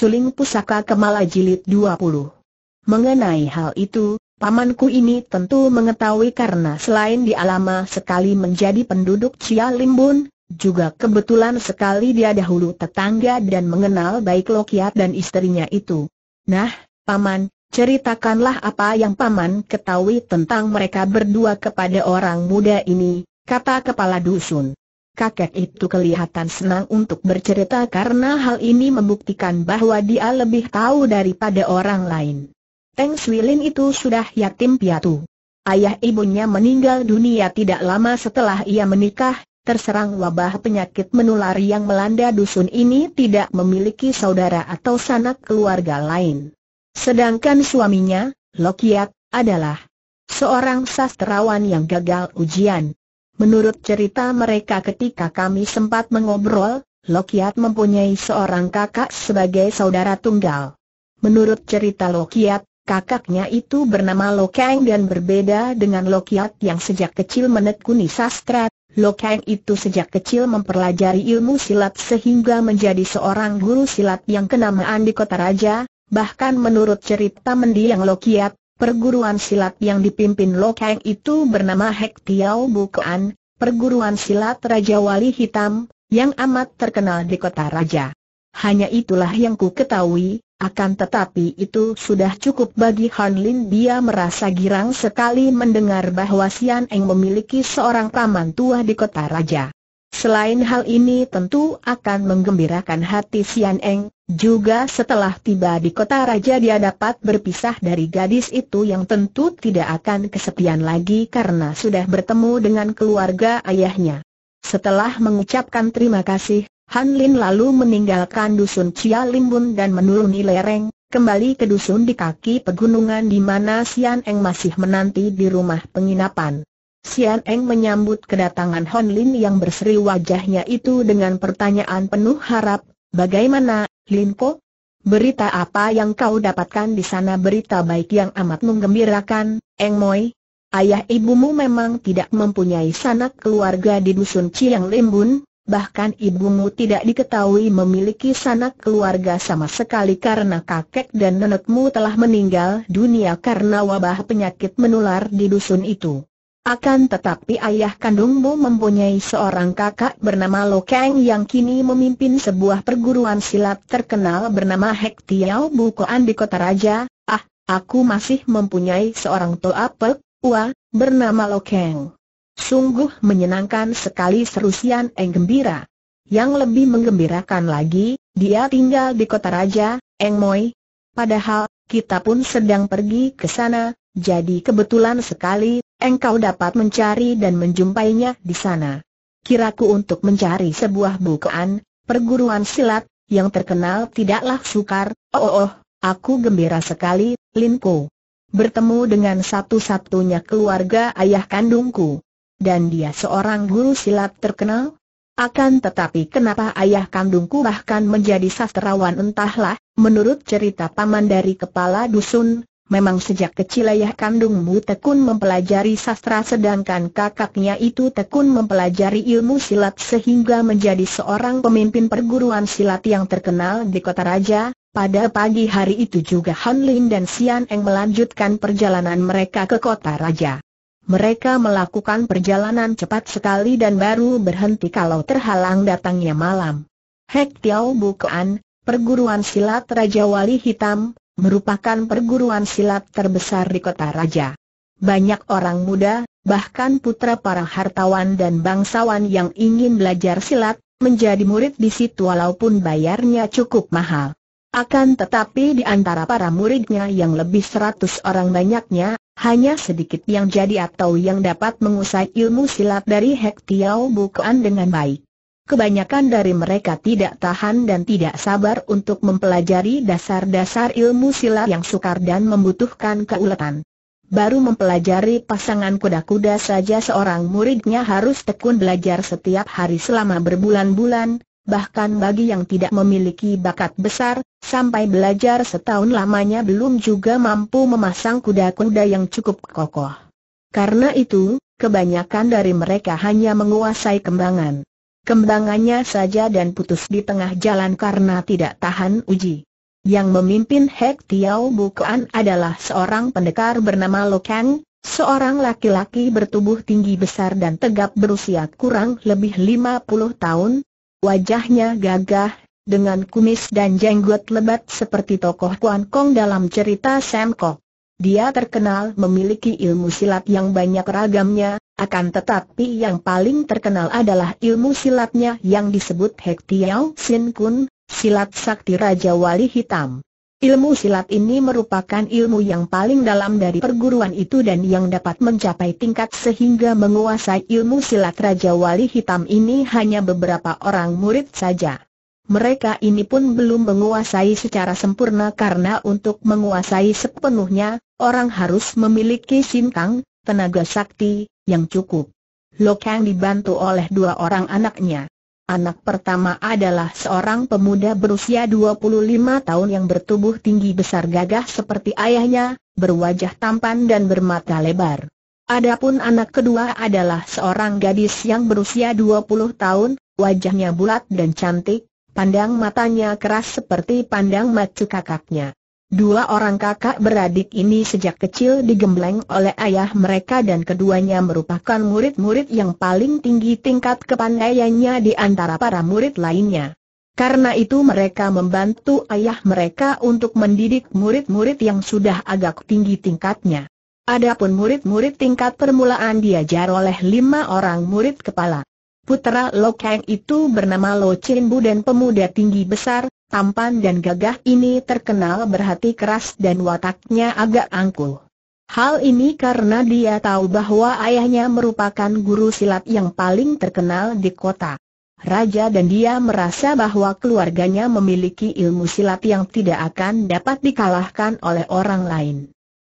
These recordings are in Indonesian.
Suling Pusaka Kemala Jilid 20. Mengenai hal itu, pamanku ini tentu mengetahui karena selain dia lama sekali menjadi penduduk Cia Limbun, juga kebetulan sekali dia dahulu tetangga dan mengenal baik Lokiat dan istrinya itu. Nah, paman, ceritakanlah apa yang paman ketahui tentang mereka berdua kepada orang muda ini, kata kepala dusun. Kakek itu kelihatan senang untuk bercerita karena hal ini membuktikan bahwa dia lebih tahu daripada orang lain. Teng Swilin itu sudah yatim piatu. Ayah ibunya meninggal dunia tidak lama setelah ia menikah, terserang wabah penyakit menular yang melanda dusun ini tidak memiliki saudara atau sanak keluarga lain. Sedangkan suaminya, Lokiat, adalah seorang sastrawan yang gagal ujian, Menurut cerita mereka ketika kami sempat mengobrol, Lokiat mempunyai seorang kakak sebagai saudara tunggal. Menurut cerita Lokiat, kakaknya itu bernama Lokeng dan berbeda dengan Lokiat yang sejak kecil menekuni sastra. Lokeng itu sejak kecil mempelajari ilmu silat sehingga menjadi seorang guru silat yang kenamaan di kota raja, bahkan menurut cerita mendiang Lokiat, perguruan silat yang dipimpin Lokeng itu bernama Hek Tiao Bukuan, perguruan silat Raja Wali Hitam, yang amat terkenal di kota Raja. Hanya itulah yang ku ketahui, akan tetapi itu sudah cukup bagi Han Lin dia merasa girang sekali mendengar bahwa Sian Eng memiliki seorang paman tua di kota Raja. Selain hal ini tentu akan menggembirakan hati Sian Eng, juga setelah tiba di kota raja dia dapat berpisah dari gadis itu yang tentu tidak akan kesepian lagi karena sudah bertemu dengan keluarga ayahnya. Setelah mengucapkan terima kasih, Han Lin lalu meninggalkan dusun Chia Limbun dan menuruni lereng, kembali ke dusun di kaki pegunungan di mana Xian Eng masih menanti di rumah penginapan. Xian Eng menyambut kedatangan Han Lin yang berseri wajahnya itu dengan pertanyaan penuh harap, bagaimana Limpo? Berita apa yang kau dapatkan di sana berita baik yang amat menggembirakan, Eng Moi? Ayah ibumu memang tidak mempunyai sanak keluarga di dusun Ciang Limbun, bahkan ibumu tidak diketahui memiliki sanak keluarga sama sekali karena kakek dan nenekmu telah meninggal dunia karena wabah penyakit menular di dusun itu. Akan tetapi ayah kandungmu mempunyai seorang kakak bernama Lo Kang yang kini memimpin sebuah perguruan silat terkenal bernama Hek Tiao Bukoan di Kota Raja. Ah, aku masih mempunyai seorang Toa Pek, Ua, bernama Lo Kang. Sungguh menyenangkan sekali seru Sian Eng gembira. Yang lebih menggembirakan lagi, dia tinggal di Kota Raja, Eng Moi. Padahal, kita pun sedang pergi ke sana, jadi kebetulan sekali engkau dapat mencari dan menjumpainya di sana. Kiraku untuk mencari sebuah bukaan, perguruan silat, yang terkenal tidaklah sukar, oh oh, oh aku gembira sekali, Linko. Bertemu dengan satu-satunya keluarga ayah kandungku. Dan dia seorang guru silat terkenal, akan tetapi kenapa ayah kandungku bahkan menjadi sastrawan entahlah, menurut cerita paman dari kepala dusun, Memang sejak kecil ayah kandungmu tekun mempelajari sastra sedangkan kakaknya itu tekun mempelajari ilmu silat sehingga menjadi seorang pemimpin perguruan silat yang terkenal di kota raja. Pada pagi hari itu juga Han Lin dan Xian Eng melanjutkan perjalanan mereka ke kota raja. Mereka melakukan perjalanan cepat sekali dan baru berhenti kalau terhalang datangnya malam. Hek Tiao Bukuan, perguruan silat Raja Wali Hitam, merupakan perguruan silat terbesar di kota raja. Banyak orang muda, bahkan putra para hartawan dan bangsawan yang ingin belajar silat, menjadi murid di situ walaupun bayarnya cukup mahal. Akan tetapi di antara para muridnya yang lebih seratus orang banyaknya, hanya sedikit yang jadi atau yang dapat mengusai ilmu silat dari Hek bukan Bukuan dengan baik. Kebanyakan dari mereka tidak tahan dan tidak sabar untuk mempelajari dasar-dasar ilmu silat yang sukar dan membutuhkan keuletan. Baru mempelajari pasangan kuda-kuda saja seorang muridnya harus tekun belajar setiap hari selama berbulan-bulan, bahkan bagi yang tidak memiliki bakat besar, sampai belajar setahun lamanya belum juga mampu memasang kuda-kuda yang cukup kokoh. Karena itu, kebanyakan dari mereka hanya menguasai kembangan kembangannya saja dan putus di tengah jalan karena tidak tahan uji. Yang memimpin Hek Tiao Bukuan adalah seorang pendekar bernama Lo Kang, seorang laki-laki bertubuh tinggi besar dan tegap berusia kurang lebih 50 tahun. Wajahnya gagah, dengan kumis dan jenggot lebat seperti tokoh Kuan Kong dalam cerita Sam Kok. Dia terkenal memiliki ilmu silat yang banyak ragamnya, akan tetapi yang paling terkenal adalah ilmu silatnya yang disebut Hek Tiao Sin Kun, silat sakti Raja Wali Hitam. Ilmu silat ini merupakan ilmu yang paling dalam dari perguruan itu dan yang dapat mencapai tingkat sehingga menguasai ilmu silat Raja Wali Hitam ini hanya beberapa orang murid saja. Mereka ini pun belum menguasai secara sempurna karena untuk menguasai sepenuhnya, orang harus memiliki sintang, tenaga sakti, yang cukup. Lokang dibantu oleh dua orang anaknya. Anak pertama adalah seorang pemuda berusia 25 tahun yang bertubuh tinggi besar gagah seperti ayahnya, berwajah tampan dan bermata lebar. Adapun anak kedua adalah seorang gadis yang berusia 20 tahun, wajahnya bulat dan cantik, pandang matanya keras seperti pandang macu kakaknya. Dua orang kakak beradik ini sejak kecil digembleng oleh ayah mereka dan keduanya merupakan murid-murid yang paling tinggi tingkat kepandaiannya di antara para murid lainnya. Karena itu mereka membantu ayah mereka untuk mendidik murid-murid yang sudah agak tinggi tingkatnya. Adapun murid-murid tingkat permulaan diajar oleh lima orang murid kepala. Putera Lo Kang itu bernama Lo Chin Bu dan pemuda tinggi besar, tampan dan gagah ini terkenal berhati keras dan wataknya agak angkuh. Hal ini karena dia tahu bahwa ayahnya merupakan guru silat yang paling terkenal di kota. Raja dan dia merasa bahwa keluarganya memiliki ilmu silat yang tidak akan dapat dikalahkan oleh orang lain.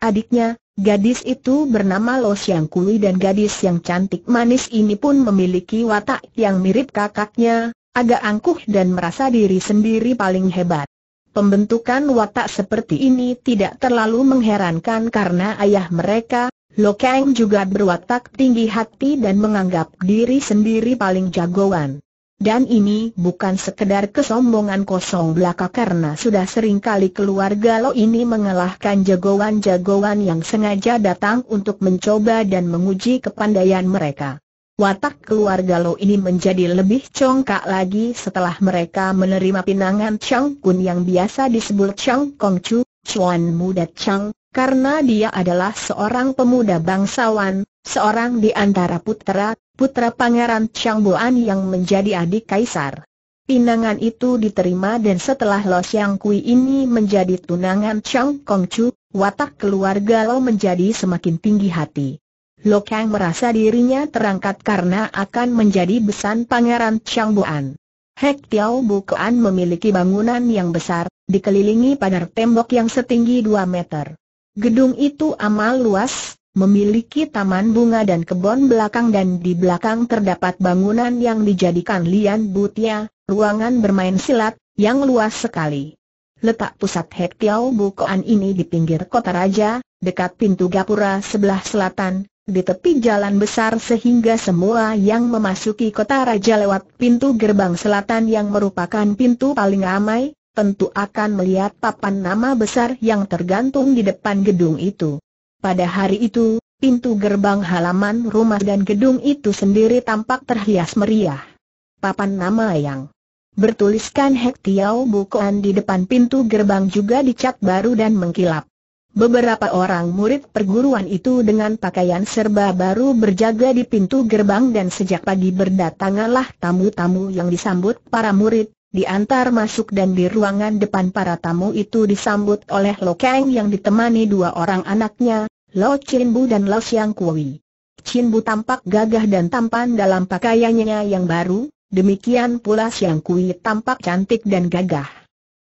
Adiknya, Gadis itu bernama Lo Siang Kui dan gadis yang cantik manis ini pun memiliki watak yang mirip kakaknya, agak angkuh dan merasa diri sendiri paling hebat. Pembentukan watak seperti ini tidak terlalu mengherankan karena ayah mereka, Lo Kang juga berwatak tinggi hati dan menganggap diri sendiri paling jagoan. Dan ini bukan sekedar kesombongan kosong belaka karena sudah sering kali keluarga Lo ini mengalahkan jagoan-jagoan yang sengaja datang untuk mencoba dan menguji kepandaian mereka. Watak keluarga Lo ini menjadi lebih congkak lagi setelah mereka menerima pinangan Chang Kun yang biasa disebut Chang Kong Chu, Chuan Muda Chang, karena dia adalah seorang pemuda bangsawan, seorang di antara putera putra Pangeran Chang Changboan yang menjadi adik kaisar. Pinangan itu diterima dan setelah Lo Xiang Kui ini menjadi tunangan Chang Chu, watak keluarga Lo menjadi semakin tinggi hati. Lo Kang merasa dirinya terangkat karena akan menjadi besan Pangeran Chang Changboan. Hek Tiao Bukoan memiliki bangunan yang besar, dikelilingi pagar tembok yang setinggi 2 meter. Gedung itu amal luas, memiliki taman bunga dan kebun belakang dan di belakang terdapat bangunan yang dijadikan lian butia, ruangan bermain silat, yang luas sekali. Letak pusat Hek Bukoan ini di pinggir kota raja, dekat pintu gapura sebelah selatan, di tepi jalan besar sehingga semua yang memasuki kota raja lewat pintu gerbang selatan yang merupakan pintu paling ramai, tentu akan melihat papan nama besar yang tergantung di depan gedung itu. Pada hari itu, pintu gerbang halaman rumah dan gedung itu sendiri tampak terhias meriah. Papan nama yang bertuliskan Hek Tiao Bukuan di depan pintu gerbang juga dicat baru dan mengkilap. Beberapa orang murid perguruan itu dengan pakaian serba baru berjaga di pintu gerbang dan sejak pagi berdatanganlah tamu-tamu yang disambut para murid, diantar masuk dan di ruangan depan para tamu itu disambut oleh Lo Kang yang ditemani dua orang anaknya, Lo Chin Bu dan Lo Siang Kui. Chin Bu tampak gagah dan tampan dalam pakaiannya yang baru, demikian pula Siang Kui tampak cantik dan gagah.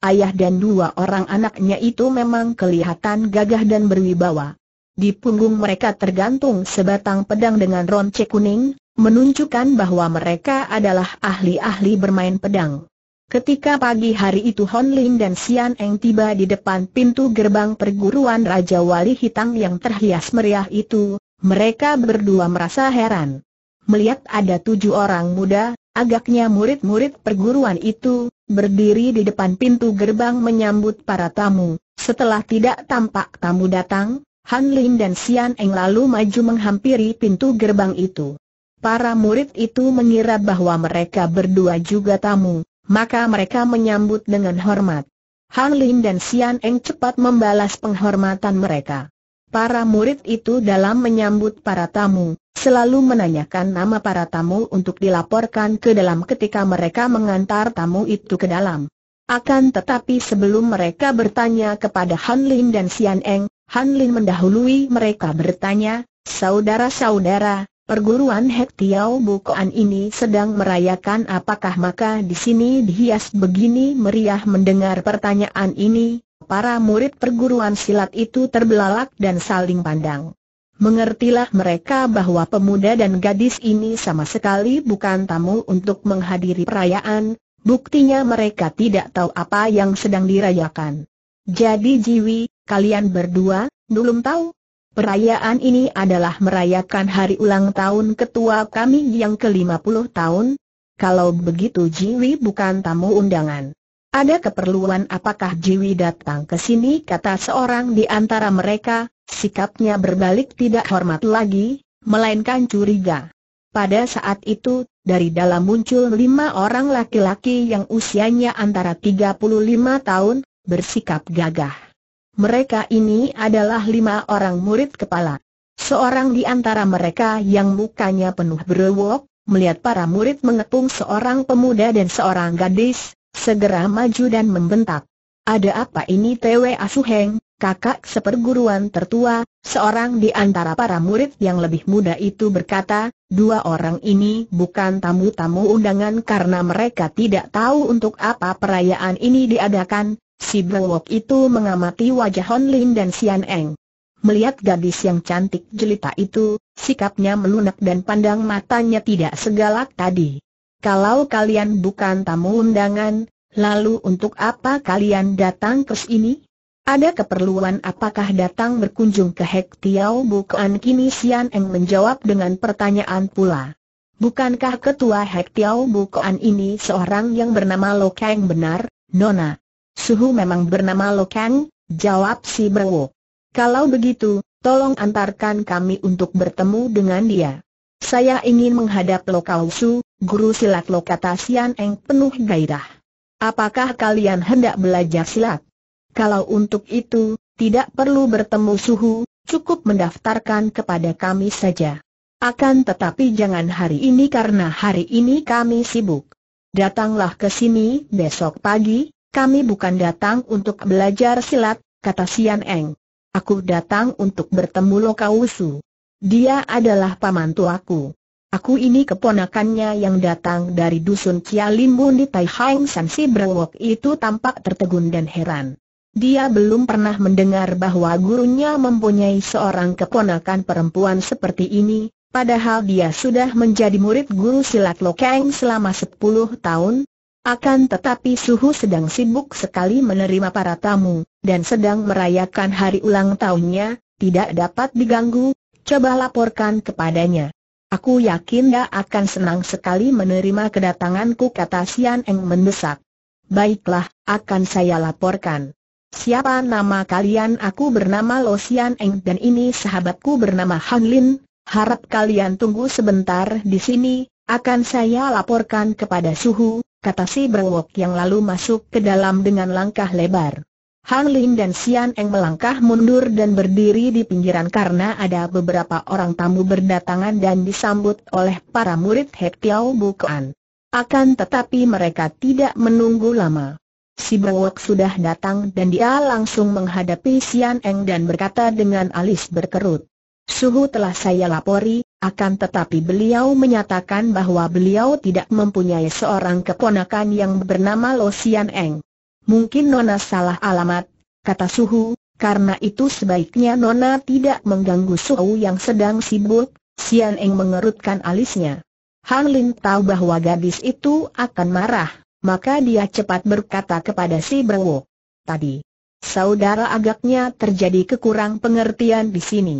Ayah dan dua orang anaknya itu memang kelihatan gagah dan berwibawa. Di punggung mereka tergantung sebatang pedang dengan ronce kuning, menunjukkan bahwa mereka adalah ahli-ahli bermain pedang. Ketika pagi hari itu Hon Lin dan Sian Eng tiba di depan pintu gerbang perguruan Raja Wali Hitang yang terhias meriah itu, mereka berdua merasa heran. Melihat ada tujuh orang muda, agaknya murid-murid perguruan itu, berdiri di depan pintu gerbang menyambut para tamu. Setelah tidak tampak tamu datang, Han Lin dan Sian Eng lalu maju menghampiri pintu gerbang itu. Para murid itu mengira bahwa mereka berdua juga tamu, maka mereka menyambut dengan hormat. Han Lin dan Xian Eng cepat membalas penghormatan mereka. Para murid itu dalam menyambut para tamu, selalu menanyakan nama para tamu untuk dilaporkan ke dalam ketika mereka mengantar tamu itu ke dalam. Akan tetapi sebelum mereka bertanya kepada Han Lin dan Xian Eng, Han Lin mendahului mereka bertanya, Saudara-saudara, Perguruan Hek Bukoan ini sedang merayakan apakah maka di sini dihias begini meriah mendengar pertanyaan ini, para murid perguruan silat itu terbelalak dan saling pandang. Mengertilah mereka bahwa pemuda dan gadis ini sama sekali bukan tamu untuk menghadiri perayaan, buktinya mereka tidak tahu apa yang sedang dirayakan. Jadi Jiwi, kalian berdua, belum tahu? Perayaan ini adalah merayakan hari ulang tahun ketua kami yang ke-50 tahun. Kalau begitu Jiwi bukan tamu undangan. Ada keperluan apakah Jiwi datang ke sini kata seorang di antara mereka, sikapnya berbalik tidak hormat lagi, melainkan curiga. Pada saat itu, dari dalam muncul lima orang laki-laki yang usianya antara 35 tahun, bersikap gagah. Mereka ini adalah lima orang murid kepala. Seorang di antara mereka yang mukanya penuh berwok, melihat para murid mengepung seorang pemuda dan seorang gadis, segera maju dan membentak. Ada apa ini Tewe Asuheng, kakak seperguruan tertua, seorang di antara para murid yang lebih muda itu berkata, dua orang ini bukan tamu-tamu undangan karena mereka tidak tahu untuk apa perayaan ini diadakan, Si Blowok itu mengamati wajah Hon Lin dan Sian Eng. Melihat gadis yang cantik jelita itu, sikapnya melunak dan pandang matanya tidak segalak tadi. Kalau kalian bukan tamu undangan, lalu untuk apa kalian datang ke sini? Ada keperluan apakah datang berkunjung ke Hek Tiao Bukan kini Sian Eng menjawab dengan pertanyaan pula. Bukankah ketua Hek Tiao Bukan ini seorang yang bernama Lo Kang benar, Nona? Suhu memang bernama Lokang, jawab si Brewo. Kalau begitu, tolong antarkan kami untuk bertemu dengan dia. Saya ingin menghadap Lokausu, Su, guru silat Kata Sian Eng penuh gairah. Apakah kalian hendak belajar silat? Kalau untuk itu, tidak perlu bertemu Suhu, cukup mendaftarkan kepada kami saja. Akan tetapi jangan hari ini karena hari ini kami sibuk. Datanglah ke sini besok pagi, kami bukan datang untuk belajar silat, kata Sian Eng. Aku datang untuk bertemu Su. Dia adalah paman tuaku. Aku ini keponakannya yang datang dari dusun Limbun di Taihang San Si Brewok itu tampak tertegun dan heran. Dia belum pernah mendengar bahwa gurunya mempunyai seorang keponakan perempuan seperti ini, padahal dia sudah menjadi murid guru silat Lokeng selama 10 tahun, akan tetapi Suhu sedang sibuk sekali menerima para tamu, dan sedang merayakan hari ulang tahunnya, tidak dapat diganggu, coba laporkan kepadanya. Aku yakin dia akan senang sekali menerima kedatanganku kata Sian Eng mendesak. Baiklah, akan saya laporkan. Siapa nama kalian? Aku bernama Lo Sian Eng dan ini sahabatku bernama Han Lin. Harap kalian tunggu sebentar di sini, akan saya laporkan kepada Suhu, kata si berwok yang lalu masuk ke dalam dengan langkah lebar. Han Lin dan Sian Eng melangkah mundur dan berdiri di pinggiran karena ada beberapa orang tamu berdatangan dan disambut oleh para murid He Tiao Bukuan. Akan tetapi mereka tidak menunggu lama. Si Bengwok sudah datang dan dia langsung menghadapi Sian Eng dan berkata dengan alis berkerut. Suhu telah saya lapori, akan tetapi beliau menyatakan bahwa beliau tidak mempunyai seorang keponakan yang bernama Lo Sian Eng. Mungkin Nona salah alamat, kata Suhu, karena itu sebaiknya Nona tidak mengganggu Suhu yang sedang sibuk, Sian Eng mengerutkan alisnya. Han Lin tahu bahwa gadis itu akan marah, maka dia cepat berkata kepada si Brewo. Tadi, saudara agaknya terjadi kekurang pengertian di sini.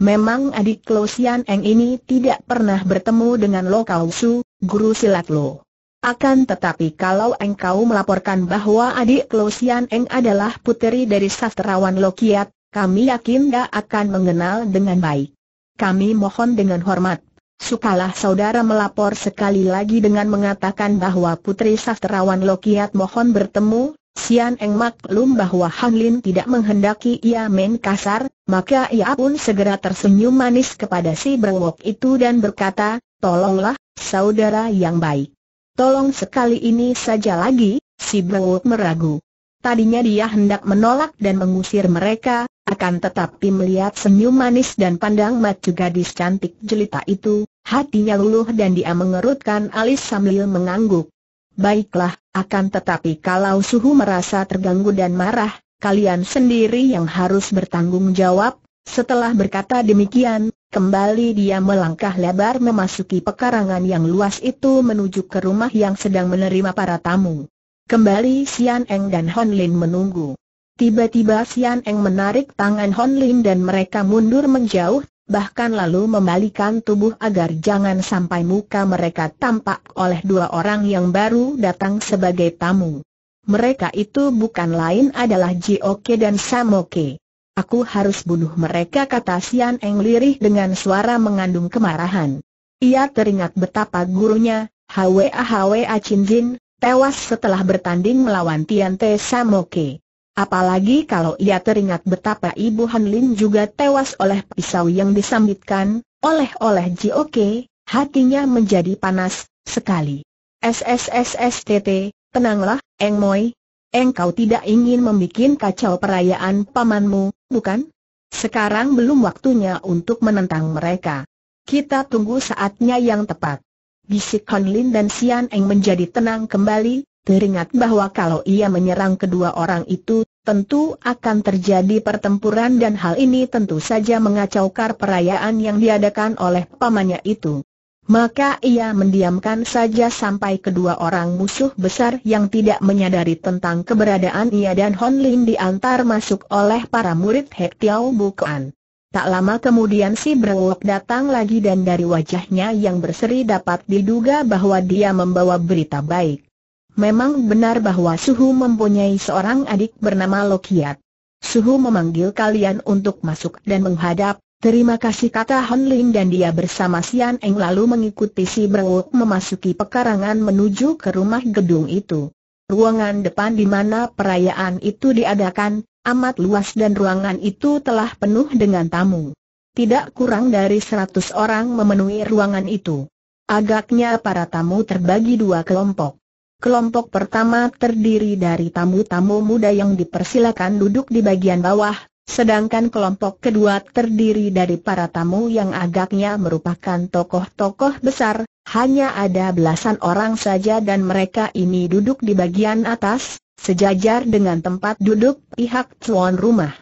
Memang adik Lo Sian Eng ini tidak pernah bertemu dengan Lo Kau Su, guru silat Lo. Akan tetapi kalau engkau melaporkan bahwa adik Lo Sian Eng adalah puteri dari sastrawan Lo Kiat, kami yakin dia akan mengenal dengan baik. Kami mohon dengan hormat, sukalah saudara melapor sekali lagi dengan mengatakan bahwa putri sastrawan Lo Kiat mohon bertemu Sian Eng maklum bahwa Han Lin tidak menghendaki ia main kasar, maka ia pun segera tersenyum manis kepada si berwok itu dan berkata, Tolonglah, saudara yang baik. Tolong sekali ini saja lagi, si berwok meragu. Tadinya dia hendak menolak dan mengusir mereka, akan tetapi melihat senyum manis dan pandang maju gadis cantik jelita itu, hatinya luluh dan dia mengerutkan alis sambil mengangguk. Baiklah, akan tetapi kalau suhu merasa terganggu dan marah, kalian sendiri yang harus bertanggung jawab. Setelah berkata demikian, kembali dia melangkah lebar memasuki pekarangan yang luas itu menuju ke rumah yang sedang menerima para tamu. Kembali Sian Eng dan Hon Lin menunggu. Tiba-tiba Sian Eng menarik tangan Hon Lin dan mereka mundur menjauh bahkan lalu membalikan tubuh agar jangan sampai muka mereka tampak oleh dua orang yang baru datang sebagai tamu. Mereka itu bukan lain adalah Jioke dan Samoke. Aku harus bunuh mereka kata Sian Eng lirih dengan suara mengandung kemarahan. Ia teringat betapa gurunya, Hwa Hwa Chin Jin, tewas setelah bertanding melawan Tian Te Samoke. Apalagi kalau ia teringat betapa ibu Han Lin juga tewas oleh pisau yang disambitkan, oleh-oleh Jioke, hatinya menjadi panas, sekali. SSSSTT, tenanglah, Eng Moi. Engkau tidak ingin membuat kacau perayaan pamanmu, bukan? Sekarang belum waktunya untuk menentang mereka. Kita tunggu saatnya yang tepat. Bisik Han Lin dan Sian Eng menjadi tenang kembali, teringat bahwa kalau ia menyerang kedua orang itu, tentu akan terjadi pertempuran dan hal ini tentu saja mengacaukan perayaan yang diadakan oleh pamannya itu. Maka ia mendiamkan saja sampai kedua orang musuh besar yang tidak menyadari tentang keberadaan ia dan Hon Lin diantar masuk oleh para murid Hek Tiao Bukuan. Tak lama kemudian si Brewok datang lagi dan dari wajahnya yang berseri dapat diduga bahwa dia membawa berita baik. Memang benar bahwa Suhu mempunyai seorang adik bernama Lokiat. Suhu memanggil kalian untuk masuk dan menghadap, terima kasih kata Han Lin dan dia bersama Sian Eng lalu mengikuti si Brewok memasuki pekarangan menuju ke rumah gedung itu. Ruangan depan di mana perayaan itu diadakan, amat luas dan ruangan itu telah penuh dengan tamu. Tidak kurang dari seratus orang memenuhi ruangan itu. Agaknya para tamu terbagi dua kelompok. Kelompok pertama terdiri dari tamu-tamu muda yang dipersilakan duduk di bagian bawah, sedangkan kelompok kedua terdiri dari para tamu yang agaknya merupakan tokoh-tokoh besar, hanya ada belasan orang saja dan mereka ini duduk di bagian atas, sejajar dengan tempat duduk pihak tuan rumah.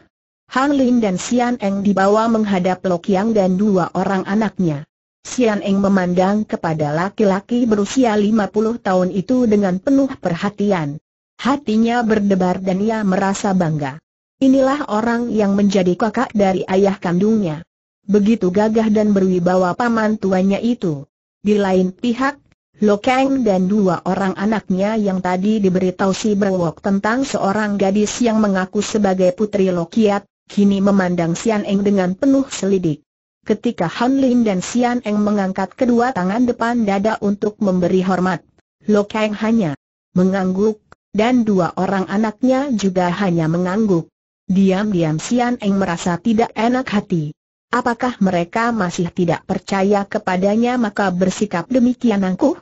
Han Lin dan Xian Eng dibawa menghadap Lok Yang dan dua orang anaknya. Sian Eng memandang kepada laki-laki berusia 50 tahun itu dengan penuh perhatian. Hatinya berdebar dan ia merasa bangga. Inilah orang yang menjadi kakak dari ayah kandungnya. Begitu gagah dan berwibawa paman tuanya itu. Di lain pihak, Lokeng dan dua orang anaknya yang tadi diberitahu si Brewok tentang seorang gadis yang mengaku sebagai putri Lokiat, kini memandang Sian Eng dengan penuh selidik ketika Han Lin dan Xian Eng mengangkat kedua tangan depan dada untuk memberi hormat. Lo Kang hanya mengangguk, dan dua orang anaknya juga hanya mengangguk. Diam-diam Xian Eng merasa tidak enak hati. Apakah mereka masih tidak percaya kepadanya maka bersikap demikian angkuh?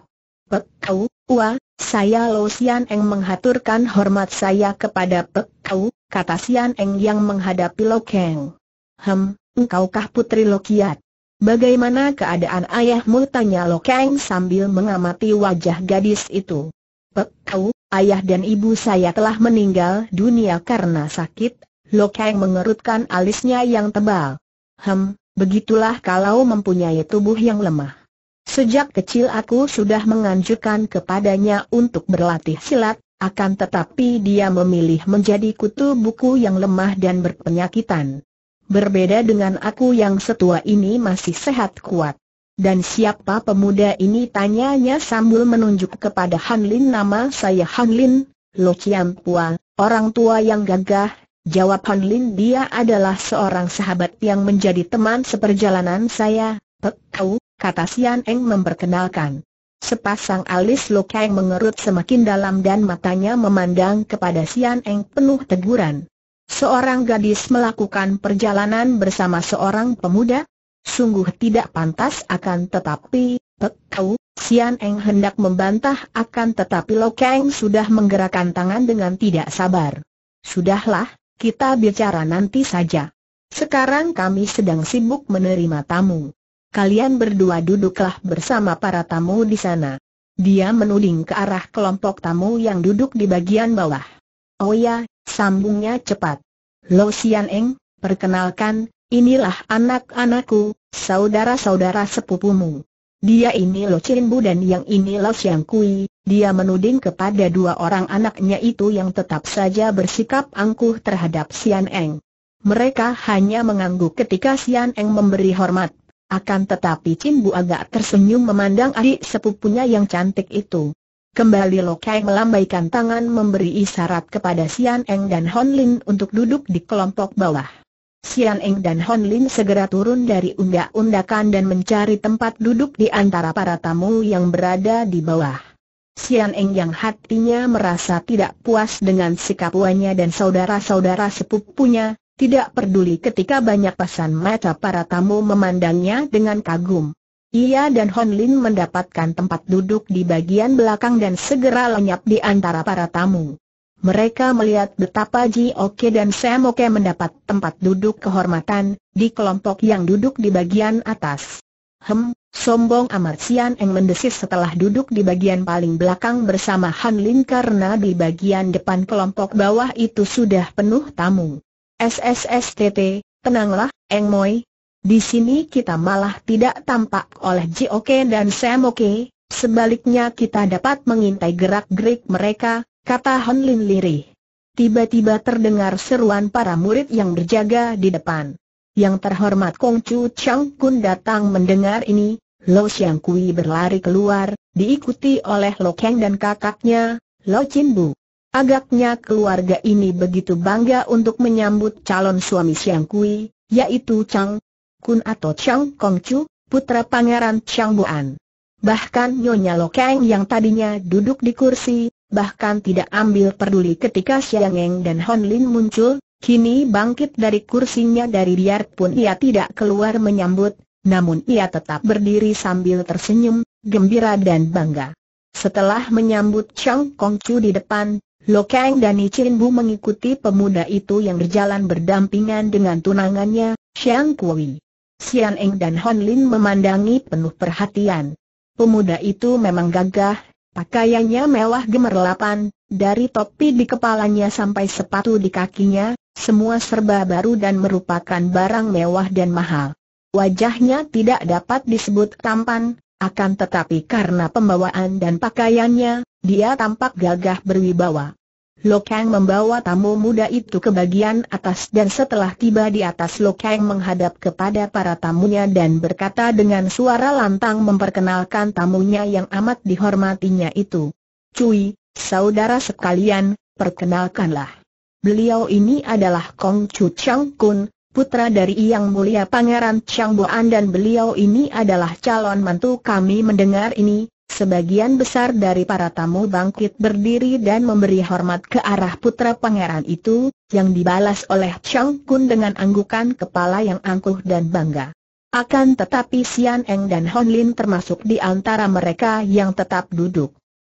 Pek Kau, Wah, saya Lo Xian Eng menghaturkan hormat saya kepada Pek Kau, kata Xian Eng yang menghadapi Lo Kang. Hem, engkaukah putri Lokiat? Bagaimana keadaan ayahmu? Tanya Lokeng sambil mengamati wajah gadis itu. Pek, kau, ayah dan ibu saya telah meninggal dunia karena sakit, Lokeng mengerutkan alisnya yang tebal. Hem, begitulah kalau mempunyai tubuh yang lemah. Sejak kecil aku sudah menganjurkan kepadanya untuk berlatih silat, akan tetapi dia memilih menjadi kutu buku yang lemah dan berpenyakitan. Berbeda dengan aku yang setua ini masih sehat kuat. Dan siapa pemuda ini tanyanya sambil menunjuk kepada Han Lin nama saya Han Lin, Lo Chiam Pua, orang tua yang gagah, jawab Han Lin dia adalah seorang sahabat yang menjadi teman seperjalanan saya, Pek Kau, kata Sian Eng memperkenalkan. Sepasang alis Lo Kang mengerut semakin dalam dan matanya memandang kepada Sian Eng penuh teguran. Seorang gadis melakukan perjalanan bersama seorang pemuda? Sungguh tidak pantas akan tetapi, Pek Kau, Sian Eng hendak membantah akan tetapi Lo Kang sudah menggerakkan tangan dengan tidak sabar. Sudahlah, kita bicara nanti saja. Sekarang kami sedang sibuk menerima tamu. Kalian berdua duduklah bersama para tamu di sana. Dia menuding ke arah kelompok tamu yang duduk di bagian bawah. Oh ya, Sambungnya cepat. Lo Sian Eng, perkenalkan, inilah anak-anakku, saudara-saudara sepupumu. Dia ini Lo Chin Bu dan yang ini Lo Siang Kui, dia menuding kepada dua orang anaknya itu yang tetap saja bersikap angkuh terhadap Sian Eng. Mereka hanya mengangguk ketika Sian Eng memberi hormat. Akan tetapi Chin Bu agak tersenyum memandang adik sepupunya yang cantik itu. Kembali Lokai melambaikan tangan memberi isyarat kepada Sian Eng dan Hon Lin untuk duduk di kelompok bawah. Sian Eng dan Hon Lin segera turun dari undak-undakan dan mencari tempat duduk di antara para tamu yang berada di bawah. Sian Eng yang hatinya merasa tidak puas dengan sikap wanya dan saudara-saudara sepupunya, tidak peduli ketika banyak pesan mata para tamu memandangnya dengan kagum. Ia dan Hon Lin mendapatkan tempat duduk di bagian belakang dan segera lenyap di antara para tamu. Mereka melihat betapa Ji Oke dan Sam Oke mendapat tempat duduk kehormatan, di kelompok yang duduk di bagian atas. Hem, sombong amat Sian Eng mendesis setelah duduk di bagian paling belakang bersama Han Lin karena di bagian depan kelompok bawah itu sudah penuh tamu. SSSTT, tenanglah, Eng Moi, di sini kita malah tidak tampak oleh Jioke dan Oke. sebaliknya kita dapat mengintai gerak-gerik mereka, kata Hon Lin lirih. Tiba-tiba terdengar seruan para murid yang berjaga di depan. Yang terhormat Kong Chu Chang Kun datang mendengar ini, Lo Xiang Kui berlari keluar, diikuti oleh Lo Kang dan kakaknya, Lo Chin Bu. Agaknya keluarga ini begitu bangga untuk menyambut calon suami Xiang Kui, yaitu Chang Kun atau Chang Kong Chu, putra pangeran Chang Buan. Bahkan Nyonya Lokeng yang tadinya duduk di kursi, bahkan tidak ambil peduli ketika Xiang Eng dan Hon Lin muncul, kini bangkit dari kursinya dari pun ia tidak keluar menyambut, namun ia tetap berdiri sambil tersenyum, gembira dan bangga. Setelah menyambut Chang Kong Chu di depan, Lokeng dan Ichin Bu mengikuti pemuda itu yang berjalan berdampingan dengan tunangannya, Xiang Kui. Xian Eng dan Hon Lin memandangi penuh perhatian. Pemuda itu memang gagah, pakaiannya mewah gemerlapan, dari topi di kepalanya sampai sepatu di kakinya, semua serba baru dan merupakan barang mewah dan mahal. Wajahnya tidak dapat disebut tampan, akan tetapi karena pembawaan dan pakaiannya, dia tampak gagah berwibawa. Lokang membawa tamu muda itu ke bagian atas dan setelah tiba di atas Lokang menghadap kepada para tamunya dan berkata dengan suara lantang memperkenalkan tamunya yang amat dihormatinya itu. Cui, saudara sekalian, perkenalkanlah. Beliau ini adalah Kong Chu Chang Kun, putra dari Yang Mulia Pangeran Chang Boan dan beliau ini adalah calon mantu kami mendengar ini, Sebagian besar dari para tamu bangkit berdiri dan memberi hormat ke arah putra pangeran itu, yang dibalas oleh Chang Kun dengan anggukan kepala yang angkuh dan bangga. Akan tetapi Xian Eng dan Hon Lin termasuk di antara mereka yang tetap duduk.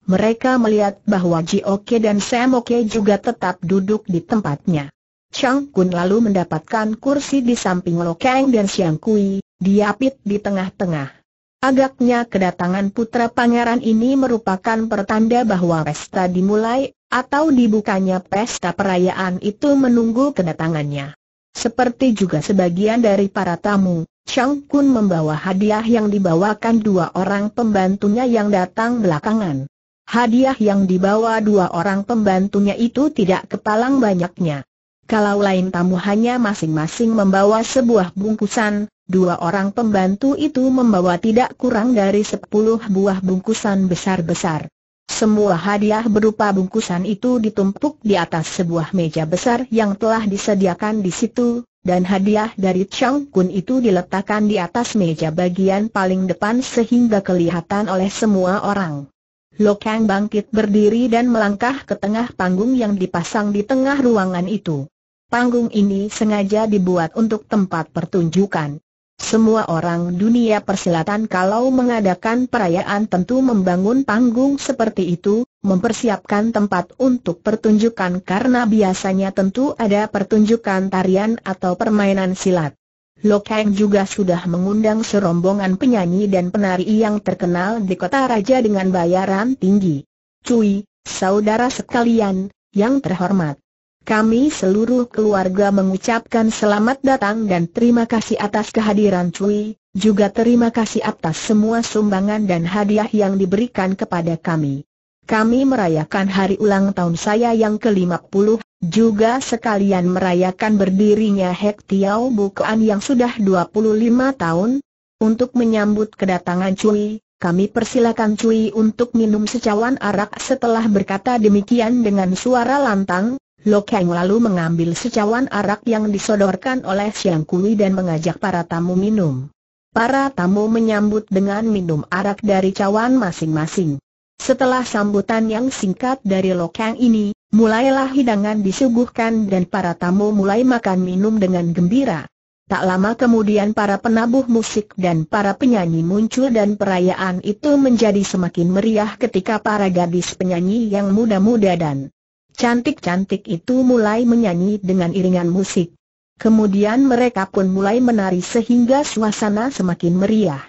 Mereka melihat bahwa Ji Oke dan Sam Oke juga tetap duduk di tempatnya. Chang Kun lalu mendapatkan kursi di samping Lo Lokeng dan Siang Kui, diapit di tengah-tengah. Agaknya kedatangan putra pangeran ini merupakan pertanda bahwa pesta dimulai, atau dibukanya pesta perayaan itu menunggu kedatangannya. Seperti juga sebagian dari para tamu, Chang Kun membawa hadiah yang dibawakan dua orang pembantunya yang datang belakangan. Hadiah yang dibawa dua orang pembantunya itu tidak kepalang banyaknya. Kalau lain tamu hanya masing-masing membawa sebuah bungkusan, dua orang pembantu itu membawa tidak kurang dari sepuluh buah bungkusan besar-besar. Semua hadiah berupa bungkusan itu ditumpuk di atas sebuah meja besar yang telah disediakan di situ, dan hadiah dari Chang Kun itu diletakkan di atas meja bagian paling depan sehingga kelihatan oleh semua orang. Lokang bangkit berdiri dan melangkah ke tengah panggung yang dipasang di tengah ruangan itu. Panggung ini sengaja dibuat untuk tempat pertunjukan. Semua orang dunia persilatan kalau mengadakan perayaan tentu membangun panggung seperti itu, mempersiapkan tempat untuk pertunjukan karena biasanya tentu ada pertunjukan tarian atau permainan silat. Lokeng juga sudah mengundang serombongan penyanyi dan penari yang terkenal di kota raja dengan bayaran tinggi. Cui, saudara sekalian, yang terhormat. Kami seluruh keluarga mengucapkan selamat datang dan terima kasih atas kehadiran Cui, juga terima kasih atas semua sumbangan dan hadiah yang diberikan kepada kami. Kami merayakan hari ulang tahun saya yang ke-50, juga sekalian merayakan berdirinya Hek Tiao Bukaan yang sudah 25 tahun. Untuk menyambut kedatangan Cui, kami persilakan Cui untuk minum secawan arak setelah berkata demikian dengan suara lantang, Lokeng lalu mengambil secawan arak yang disodorkan oleh Siang Kui dan mengajak para tamu minum. Para tamu menyambut dengan minum arak dari cawan masing-masing. Setelah sambutan yang singkat dari Lokeng ini, mulailah hidangan disuguhkan dan para tamu mulai makan minum dengan gembira. Tak lama kemudian para penabuh musik dan para penyanyi muncul dan perayaan itu menjadi semakin meriah ketika para gadis penyanyi yang muda-muda dan Cantik-cantik itu mulai menyanyi dengan iringan musik. Kemudian mereka pun mulai menari sehingga suasana semakin meriah.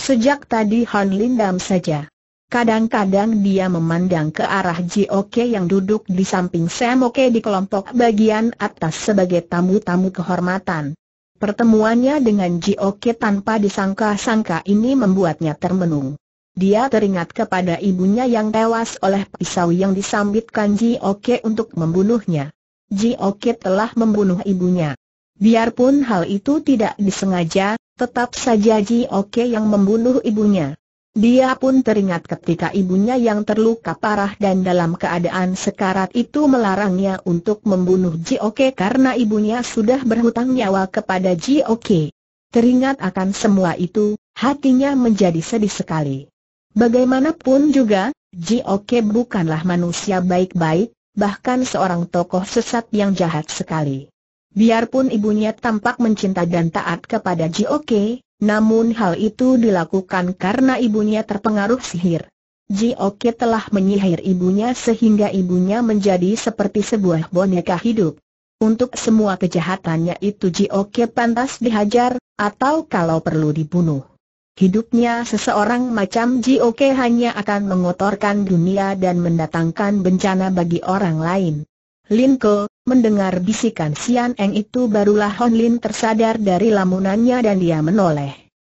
Sejak tadi Han Lindam saja. Kadang-kadang dia memandang ke arah Oke yang duduk di samping Sam Oke di kelompok bagian atas sebagai tamu-tamu kehormatan. Pertemuannya dengan Oke tanpa disangka-sangka ini membuatnya termenung. Dia teringat kepada ibunya yang tewas oleh pisau yang disambitkan Ji Oke untuk membunuhnya. Ji Oke telah membunuh ibunya. Biarpun hal itu tidak disengaja, tetap saja Ji Oke yang membunuh ibunya. Dia pun teringat ketika ibunya yang terluka parah dan dalam keadaan sekarat itu melarangnya untuk membunuh Ji Oke karena ibunya sudah berhutang nyawa kepada Ji Oke. Teringat akan semua itu, hatinya menjadi sedih sekali. Bagaimanapun juga, Ji Oke bukanlah manusia baik-baik, bahkan seorang tokoh sesat yang jahat sekali. Biarpun ibunya tampak mencinta dan taat kepada Ji Oke, namun hal itu dilakukan karena ibunya terpengaruh sihir. Ji Oke telah menyihir ibunya sehingga ibunya menjadi seperti sebuah boneka hidup. Untuk semua kejahatannya itu Ji Oke pantas dihajar, atau kalau perlu dibunuh. Hidupnya seseorang macam Ji Oke hanya akan mengotorkan dunia dan mendatangkan bencana bagi orang lain. Lin Ke, mendengar bisikan Sian Eng itu barulah Hon Lin tersadar dari lamunannya dan dia menoleh.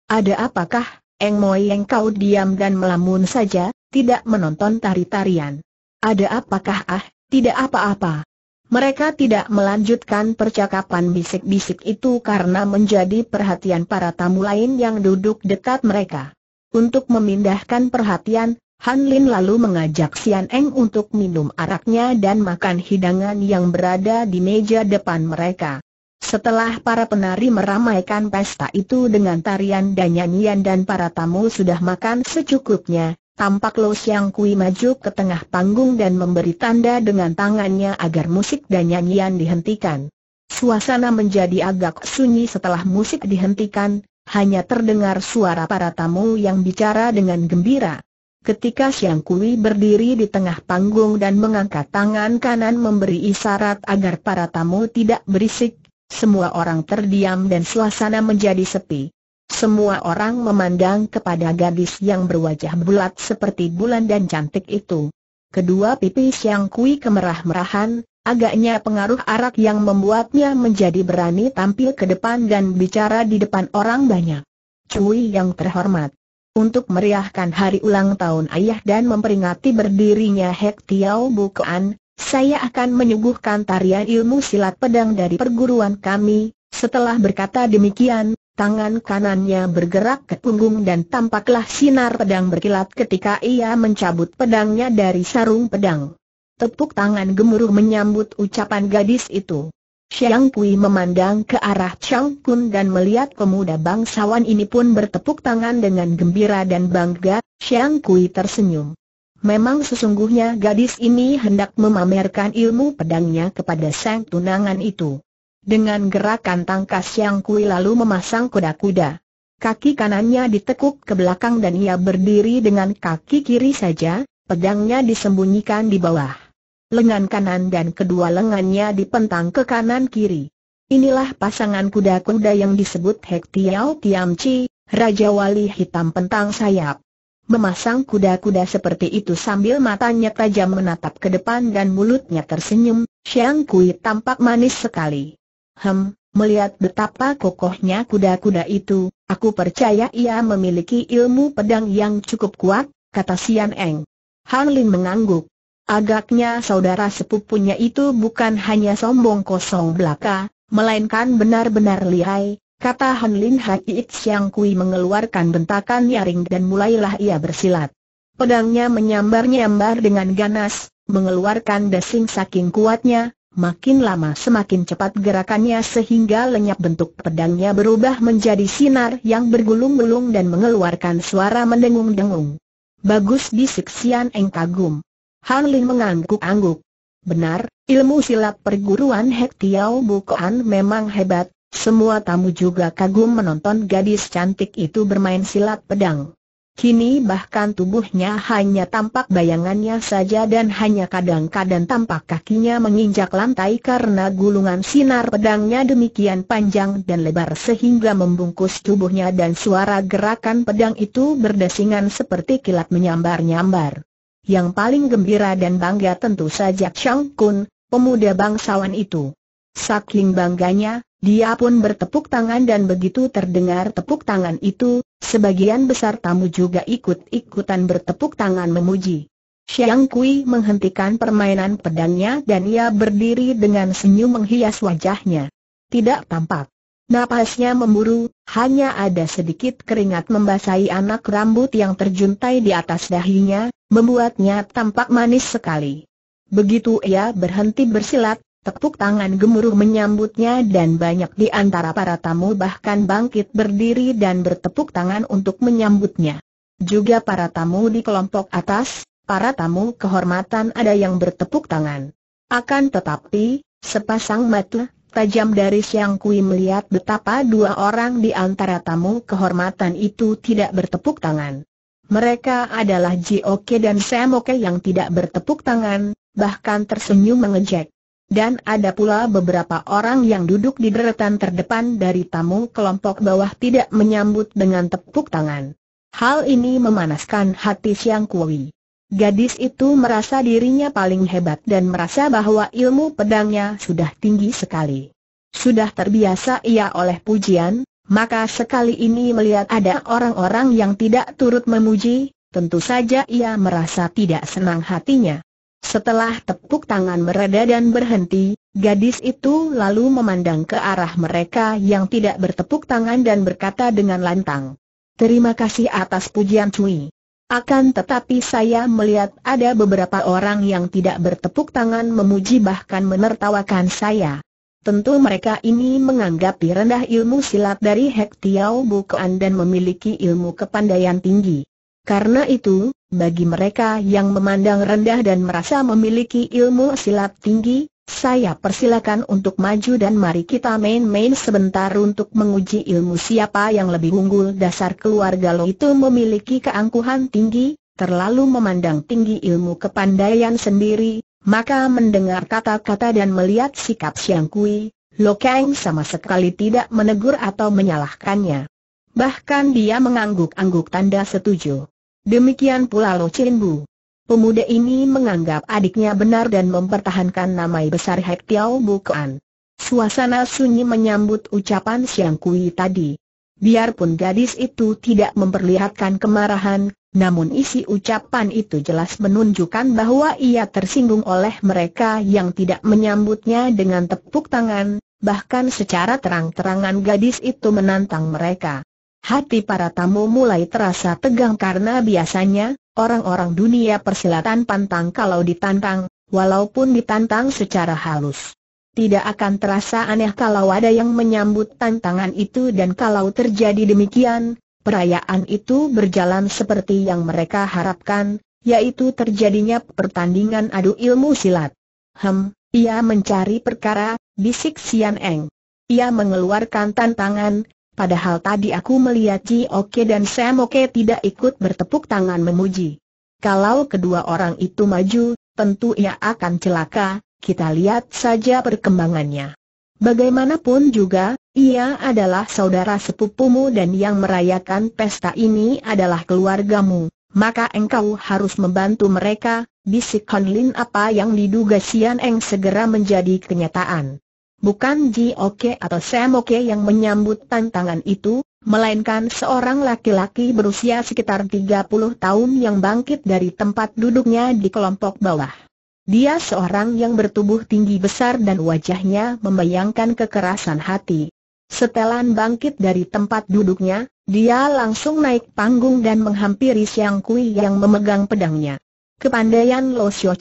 Ada apakah, Eng Moi yang kau diam dan melamun saja, tidak menonton tari-tarian? Ada apakah ah, tidak apa-apa, mereka tidak melanjutkan percakapan bisik-bisik itu karena menjadi perhatian para tamu lain yang duduk dekat mereka. Untuk memindahkan perhatian, Han Lin lalu mengajak Xian Eng untuk minum araknya dan makan hidangan yang berada di meja depan mereka. Setelah para penari meramaikan pesta itu dengan tarian dan nyanyian dan para tamu sudah makan secukupnya, Tampak Lo Siang Kui maju ke tengah panggung dan memberi tanda dengan tangannya agar musik dan nyanyian dihentikan. Suasana menjadi agak sunyi setelah musik dihentikan, hanya terdengar suara para tamu yang bicara dengan gembira. Ketika Siang Kui berdiri di tengah panggung dan mengangkat tangan kanan memberi isyarat agar para tamu tidak berisik, semua orang terdiam dan suasana menjadi sepi. Semua orang memandang kepada gadis yang berwajah bulat seperti bulan dan cantik itu. Kedua pipi Siang Kui kemerah-merahan, agaknya pengaruh arak yang membuatnya menjadi berani tampil ke depan dan bicara di depan orang banyak. Cui yang terhormat. Untuk meriahkan hari ulang tahun ayah dan memperingati berdirinya Hek Tiao Bukoan, saya akan menyuguhkan tarian ilmu silat pedang dari perguruan kami. Setelah berkata demikian, Tangan kanannya bergerak ke punggung dan tampaklah sinar pedang berkilat ketika ia mencabut pedangnya dari sarung pedang. Tepuk tangan gemuruh menyambut ucapan gadis itu. Xiang Kui memandang ke arah Chang Kun dan melihat pemuda bangsawan ini pun bertepuk tangan dengan gembira dan bangga, Xiang Kui tersenyum. Memang sesungguhnya gadis ini hendak memamerkan ilmu pedangnya kepada sang tunangan itu. Dengan gerakan tangkas yang kui lalu memasang kuda-kuda. Kaki kanannya ditekuk ke belakang dan ia berdiri dengan kaki kiri saja, pedangnya disembunyikan di bawah. Lengan kanan dan kedua lengannya dipentang ke kanan kiri. Inilah pasangan kuda-kuda yang disebut Hek Tiao Tiam Chi, Raja Wali Hitam Pentang Sayap. Memasang kuda-kuda seperti itu sambil matanya tajam menatap ke depan dan mulutnya tersenyum, Xiang Kui tampak manis sekali. Hem, melihat betapa kokohnya kuda-kuda itu, aku percaya ia memiliki ilmu pedang yang cukup kuat, kata Sian Eng. Han Lin mengangguk. Agaknya saudara sepupunya itu bukan hanya sombong kosong belaka, melainkan benar-benar lihai, kata Han Lin It Siang Kui mengeluarkan bentakan nyaring dan mulailah ia bersilat. Pedangnya menyambar-nyambar dengan ganas, mengeluarkan desing saking kuatnya, Makin lama semakin cepat gerakannya sehingga lenyap bentuk pedangnya berubah menjadi sinar yang bergulung-gulung dan mengeluarkan suara mendengung-dengung. Bagus bisik Sian Eng kagum. Han Lin mengangguk-angguk. Benar, ilmu silat perguruan Hek Tiao Bukoan memang hebat, semua tamu juga kagum menonton gadis cantik itu bermain silat pedang. Kini bahkan tubuhnya hanya tampak bayangannya saja dan hanya kadang-kadang tampak kakinya menginjak lantai karena gulungan sinar pedangnya demikian panjang dan lebar sehingga membungkus tubuhnya dan suara gerakan pedang itu berdesingan seperti kilat menyambar-nyambar. Yang paling gembira dan bangga tentu saja Chang Kun, pemuda bangsawan itu. Saking bangganya, dia pun bertepuk tangan dan begitu terdengar tepuk tangan itu, Sebagian besar tamu juga ikut-ikutan bertepuk tangan memuji. Xiang Kui menghentikan permainan pedangnya dan ia berdiri dengan senyum menghias wajahnya. Tidak tampak. Napasnya memburu, hanya ada sedikit keringat membasahi anak rambut yang terjuntai di atas dahinya, membuatnya tampak manis sekali. Begitu ia berhenti bersilat, Tepuk tangan gemuruh menyambutnya dan banyak di antara para tamu bahkan bangkit berdiri dan bertepuk tangan untuk menyambutnya. Juga para tamu di kelompok atas, para tamu kehormatan ada yang bertepuk tangan. Akan tetapi, sepasang mata tajam dari Siang Kui melihat betapa dua orang di antara tamu kehormatan itu tidak bertepuk tangan. Mereka adalah Jioke dan Semoke yang tidak bertepuk tangan, bahkan tersenyum mengejek. Dan ada pula beberapa orang yang duduk di deretan terdepan dari tamu kelompok bawah tidak menyambut dengan tepuk tangan. Hal ini memanaskan hati Siang Kui. Gadis itu merasa dirinya paling hebat dan merasa bahwa ilmu pedangnya sudah tinggi sekali. Sudah terbiasa ia oleh pujian, maka sekali ini melihat ada orang-orang yang tidak turut memuji, tentu saja ia merasa tidak senang hatinya. Setelah tepuk tangan mereda dan berhenti, gadis itu lalu memandang ke arah mereka yang tidak bertepuk tangan dan berkata dengan lantang, Terima kasih atas pujian Cui. Akan tetapi saya melihat ada beberapa orang yang tidak bertepuk tangan memuji bahkan menertawakan saya. Tentu mereka ini menganggap rendah ilmu silat dari Hek Tiao Bukuan dan memiliki ilmu kepandaian tinggi. Karena itu, bagi mereka yang memandang rendah dan merasa memiliki ilmu silat tinggi, saya persilakan untuk maju dan mari kita main-main sebentar untuk menguji ilmu siapa yang lebih unggul dasar keluarga lo itu memiliki keangkuhan tinggi, terlalu memandang tinggi ilmu kepandaian sendiri, maka mendengar kata-kata dan melihat sikap Siang Kui, Lo Kang sama sekali tidak menegur atau menyalahkannya. Bahkan dia mengangguk-angguk tanda setuju. Demikian pula Lo Chin Bu. Pemuda ini menganggap adiknya benar dan mempertahankan nama besar Hek Tiao Bukan. Suasana sunyi menyambut ucapan Siang Kui tadi. Biarpun gadis itu tidak memperlihatkan kemarahan, namun isi ucapan itu jelas menunjukkan bahwa ia tersinggung oleh mereka yang tidak menyambutnya dengan tepuk tangan, bahkan secara terang-terangan gadis itu menantang mereka. Hati para tamu mulai terasa tegang karena biasanya, orang-orang dunia persilatan pantang kalau ditantang, walaupun ditantang secara halus. Tidak akan terasa aneh kalau ada yang menyambut tantangan itu dan kalau terjadi demikian, perayaan itu berjalan seperti yang mereka harapkan, yaitu terjadinya pertandingan adu ilmu silat. Hem, ia mencari perkara, bisik Sian Eng. Ia mengeluarkan tantangan, Padahal tadi aku melihat Ji Oke dan Sam Oke tidak ikut bertepuk tangan memuji. Kalau kedua orang itu maju, tentu ia akan celaka, kita lihat saja perkembangannya. Bagaimanapun juga, ia adalah saudara sepupumu dan yang merayakan pesta ini adalah keluargamu, maka engkau harus membantu mereka, bisik Lin apa yang diduga Sian Eng segera menjadi kenyataan. Bukan Ji Oke atau Oke yang menyambut tantangan itu, melainkan seorang laki-laki berusia sekitar 30 tahun yang bangkit dari tempat duduknya di kelompok bawah. Dia seorang yang bertubuh tinggi besar dan wajahnya membayangkan kekerasan hati. Setelan bangkit dari tempat duduknya, dia langsung naik panggung dan menghampiri Siang Kui yang memegang pedangnya. Kepandaian Lo Xiu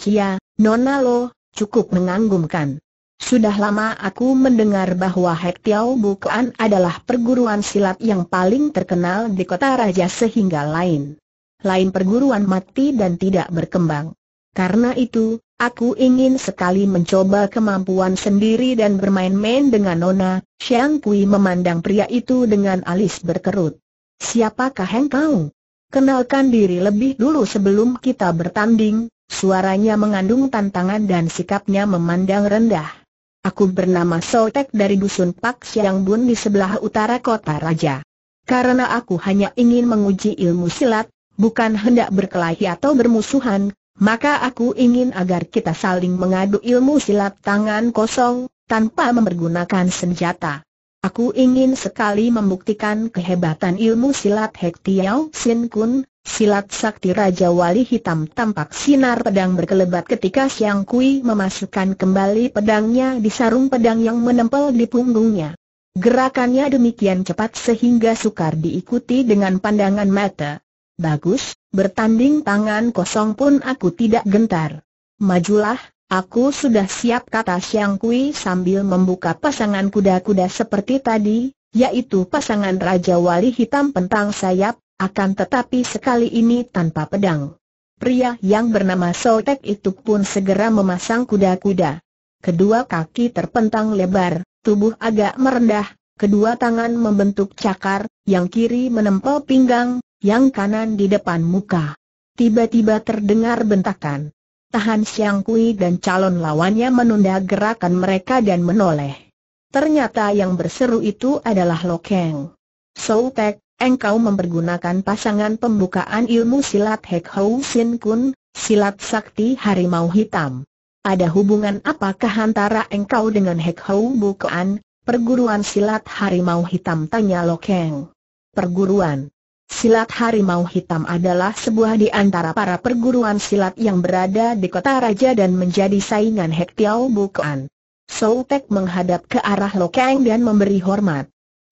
Nona Lo, cukup menganggumkan. Sudah lama aku mendengar bahwa Hek Tiau bukan adalah perguruan silat yang paling terkenal di kota raja sehingga lain. Lain perguruan mati dan tidak berkembang. Karena itu, aku ingin sekali mencoba kemampuan sendiri dan bermain-main dengan Nona. Xiang Kui memandang pria itu dengan alis berkerut. Siapakah engkau? Kenalkan diri lebih dulu sebelum kita bertanding, suaranya mengandung tantangan dan sikapnya memandang rendah. Aku bernama Sotek dari Dusun Pak Siang Bun di sebelah utara kota Raja. Karena aku hanya ingin menguji ilmu silat, bukan hendak berkelahi atau bermusuhan, maka aku ingin agar kita saling mengadu ilmu silat tangan kosong, tanpa mempergunakan senjata. Aku ingin sekali membuktikan kehebatan ilmu silat Hek Sin Kun, Silat sakti Raja Wali Hitam tampak sinar pedang berkelebat ketika Siang Kui memasukkan kembali pedangnya di sarung pedang yang menempel di punggungnya. Gerakannya demikian cepat sehingga sukar diikuti dengan pandangan mata. Bagus, bertanding tangan kosong pun aku tidak gentar. Majulah, aku sudah siap kata Siang Kui sambil membuka pasangan kuda-kuda seperti tadi, yaitu pasangan Raja Wali Hitam Pentang Sayap, akan tetapi sekali ini tanpa pedang. Pria yang bernama Sotek itu pun segera memasang kuda-kuda. Kedua kaki terpentang lebar, tubuh agak merendah, kedua tangan membentuk cakar, yang kiri menempel pinggang, yang kanan di depan muka. Tiba-tiba terdengar bentakan. Tahan Siang Kui dan calon lawannya menunda gerakan mereka dan menoleh. Ternyata yang berseru itu adalah Lokeng. Sotek, engkau mempergunakan pasangan pembukaan ilmu silat Hek Hou Sin Kun, silat sakti harimau hitam. Ada hubungan apakah antara engkau dengan Hek Hou Bukuan, perguruan silat harimau hitam tanya Lokeng. Perguruan Silat Harimau Hitam adalah sebuah di antara para perguruan silat yang berada di kota raja dan menjadi saingan Hek Tiao Bukuan. Soutek menghadap ke arah Lokeng dan memberi hormat.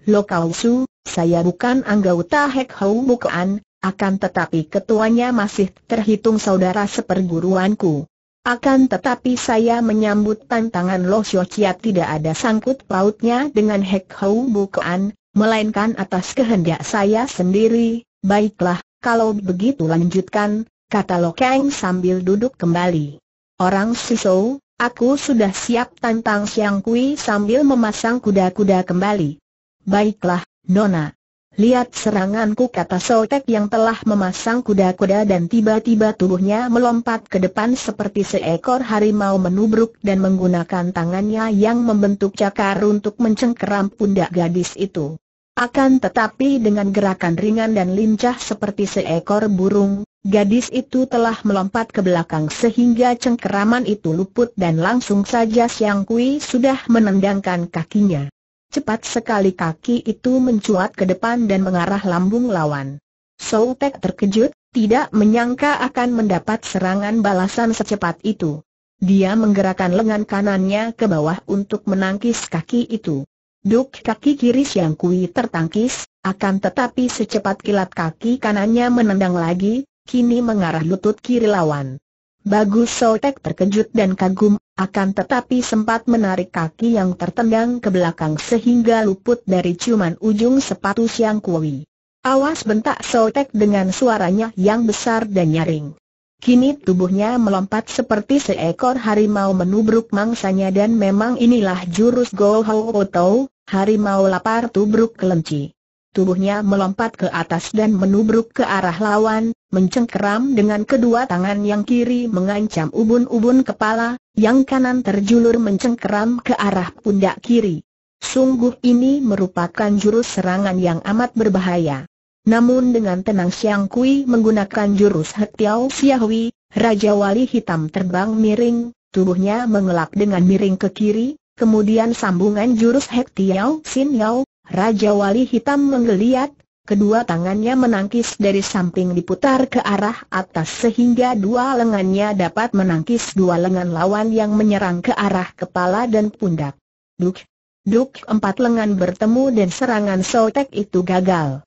Lokal Su, saya bukan anggota Hek Hou Mukaan, akan tetapi ketuanya masih terhitung saudara seperguruanku. Akan tetapi saya menyambut tantangan Lo Xiu Chia tidak ada sangkut pautnya dengan Hek Hou Mukaan, melainkan atas kehendak saya sendiri, baiklah, kalau begitu lanjutkan, kata Lo Kang sambil duduk kembali. Orang Si Sou, aku sudah siap tantang Siang Kui sambil memasang kuda-kuda kembali. Baiklah, Nona. Lihat seranganku kata Sotek yang telah memasang kuda-kuda dan tiba-tiba tubuhnya melompat ke depan seperti seekor harimau menubruk dan menggunakan tangannya yang membentuk cakar untuk mencengkeram pundak gadis itu. Akan tetapi dengan gerakan ringan dan lincah seperti seekor burung, gadis itu telah melompat ke belakang sehingga cengkeraman itu luput dan langsung saja Siang Kui sudah menendangkan kakinya. Cepat sekali kaki itu mencuat ke depan dan mengarah lambung lawan. Soutek terkejut, tidak menyangka akan mendapat serangan balasan secepat itu. Dia menggerakkan lengan kanannya ke bawah untuk menangkis kaki itu. Duk kaki kiri Siang Kui tertangkis, akan tetapi secepat kilat kaki kanannya menendang lagi, kini mengarah lutut kiri lawan. Bagus Soltek terkejut dan kagum, akan tetapi sempat menarik kaki yang tertendang ke belakang sehingga luput dari ciuman ujung sepatu Siang kuwi. Awas bentak Soltek dengan suaranya yang besar dan nyaring. Kini tubuhnya melompat seperti seekor harimau menubruk mangsanya dan memang inilah jurus Go Ho Tau, harimau lapar tubruk kelenci tubuhnya melompat ke atas dan menubruk ke arah lawan, mencengkeram dengan kedua tangan yang kiri mengancam ubun-ubun kepala, yang kanan terjulur mencengkeram ke arah pundak kiri. Sungguh ini merupakan jurus serangan yang amat berbahaya. Namun dengan tenang Siang Kui menggunakan jurus Hetiao Xiaohui, Raja Wali Hitam terbang miring, tubuhnya mengelap dengan miring ke kiri, Kemudian sambungan jurus Hek Tiao Sin Yau Raja Wali Hitam menggeliat, kedua tangannya menangkis dari samping diputar ke arah atas sehingga dua lengannya dapat menangkis dua lengan lawan yang menyerang ke arah kepala dan pundak. Duk, duk empat lengan bertemu dan serangan Sotek itu gagal.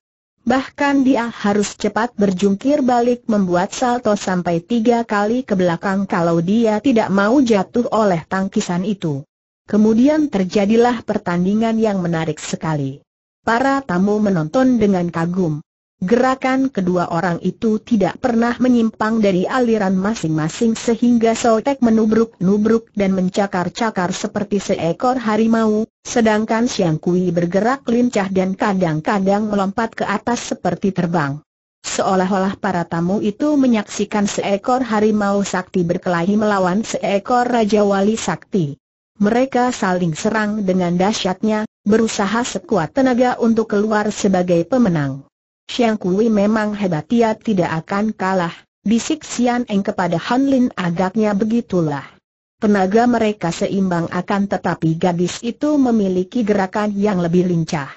Bahkan dia harus cepat berjungkir balik membuat salto sampai tiga kali ke belakang kalau dia tidak mau jatuh oleh tangkisan itu. Kemudian terjadilah pertandingan yang menarik sekali. Para tamu menonton dengan kagum. Gerakan kedua orang itu tidak pernah menyimpang dari aliran masing-masing sehingga Sotek menubruk-nubruk dan mencakar-cakar seperti seekor harimau, sedangkan Siang Kui bergerak lincah dan kadang-kadang melompat ke atas seperti terbang. Seolah-olah para tamu itu menyaksikan seekor harimau sakti berkelahi melawan seekor Raja Wali Sakti. Mereka saling serang dengan dahsyatnya, berusaha sekuat tenaga untuk keluar sebagai pemenang. Xiang Kui memang hebat ia tidak akan kalah, bisik Xian Eng kepada Han Lin agaknya begitulah. Tenaga mereka seimbang akan tetapi gadis itu memiliki gerakan yang lebih lincah.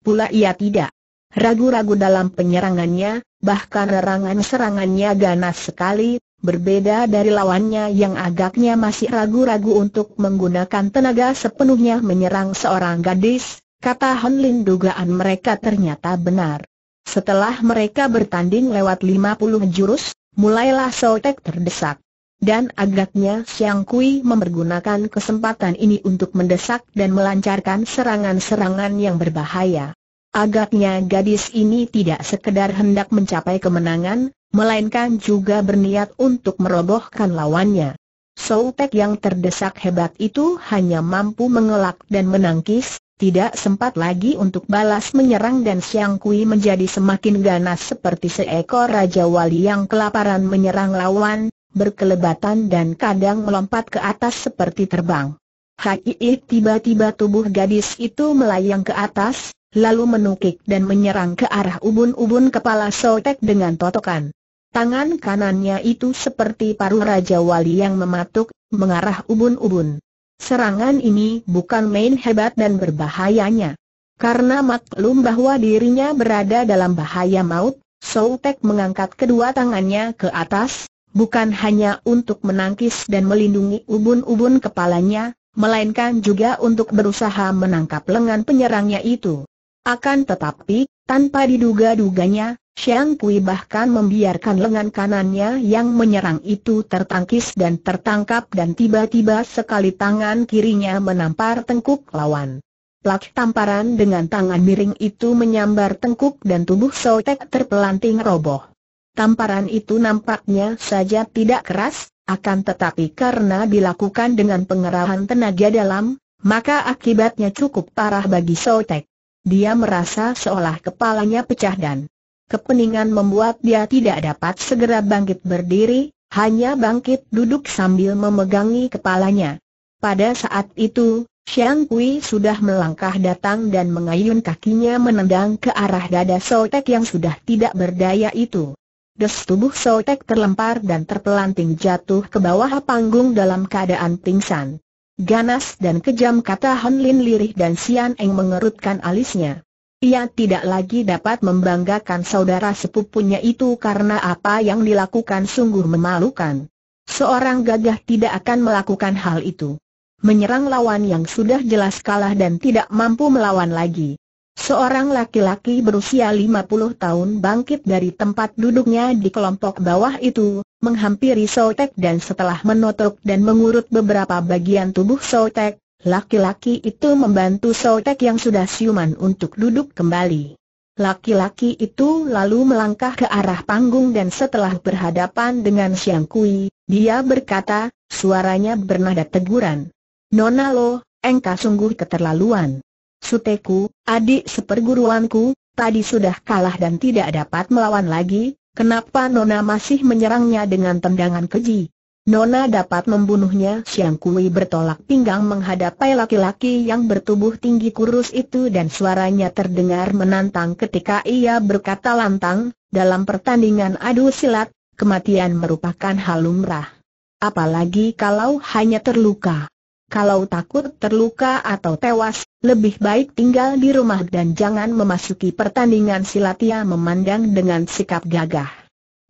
Pula ia tidak ragu-ragu dalam penyerangannya, bahkan serangan-serangannya ganas sekali, Berbeda dari lawannya yang agaknya masih ragu-ragu untuk menggunakan tenaga sepenuhnya menyerang seorang gadis, kata Hon Lin dugaan mereka ternyata benar. Setelah mereka bertanding lewat 50 jurus, mulailah Sotek terdesak. Dan agaknya Siang Kui mempergunakan kesempatan ini untuk mendesak dan melancarkan serangan-serangan yang berbahaya. Agaknya gadis ini tidak sekedar hendak mencapai kemenangan, melainkan juga berniat untuk merobohkan lawannya. Soutek yang terdesak hebat itu hanya mampu mengelak dan menangkis, tidak sempat lagi untuk balas menyerang dan Siang Kui menjadi semakin ganas seperti seekor Raja Wali yang kelaparan menyerang lawan, berkelebatan dan kadang melompat ke atas seperti terbang. Hai tiba-tiba tubuh gadis itu melayang ke atas, lalu menukik dan menyerang ke arah ubun-ubun kepala Soutek dengan totokan. Tangan kanannya itu seperti paru Raja Wali yang mematuk, mengarah ubun-ubun. Serangan ini bukan main hebat dan berbahayanya. Karena maklum bahwa dirinya berada dalam bahaya maut, Soutek mengangkat kedua tangannya ke atas, bukan hanya untuk menangkis dan melindungi ubun-ubun kepalanya, melainkan juga untuk berusaha menangkap lengan penyerangnya itu. Akan tetapi, tanpa diduga-duganya, Xiang Kui bahkan membiarkan lengan kanannya yang menyerang itu tertangkis dan tertangkap dan tiba-tiba sekali tangan kirinya menampar tengkuk lawan. Plak tamparan dengan tangan miring itu menyambar tengkuk dan tubuh Sotek terpelanting roboh. Tamparan itu nampaknya saja tidak keras, akan tetapi karena dilakukan dengan pengerahan tenaga dalam, maka akibatnya cukup parah bagi Sotek. Dia merasa seolah kepalanya pecah dan kepeningan membuat dia tidak dapat segera bangkit berdiri, hanya bangkit duduk sambil memegangi kepalanya. Pada saat itu, Xiang Kui sudah melangkah datang dan mengayun kakinya menendang ke arah dada Sotek yang sudah tidak berdaya itu. Des tubuh Sotek terlempar dan terpelanting jatuh ke bawah panggung dalam keadaan pingsan. Ganas dan kejam kata Han Lin lirih dan Xian Eng mengerutkan alisnya. Ia tidak lagi dapat membanggakan saudara sepupunya itu karena apa yang dilakukan sungguh memalukan. Seorang gagah tidak akan melakukan hal itu. Menyerang lawan yang sudah jelas kalah dan tidak mampu melawan lagi. Seorang laki-laki berusia 50 tahun bangkit dari tempat duduknya di kelompok bawah itu, menghampiri Sotek dan setelah menotok dan mengurut beberapa bagian tubuh Sotek, Laki-laki itu membantu Sotek yang sudah siuman untuk duduk kembali. Laki-laki itu lalu melangkah ke arah panggung dan setelah berhadapan dengan Siang Kui, dia berkata, suaranya bernada teguran. Nona lo, engkau sungguh keterlaluan. Suteku, adik seperguruanku, tadi sudah kalah dan tidak dapat melawan lagi, kenapa Nona masih menyerangnya dengan tendangan keji? Nona dapat membunuhnya Siang Kui bertolak pinggang menghadapi laki-laki yang bertubuh tinggi kurus itu dan suaranya terdengar menantang ketika ia berkata lantang, dalam pertandingan adu silat, kematian merupakan hal lumrah. Apalagi kalau hanya terluka. Kalau takut terluka atau tewas, lebih baik tinggal di rumah dan jangan memasuki pertandingan silat ia memandang dengan sikap gagah.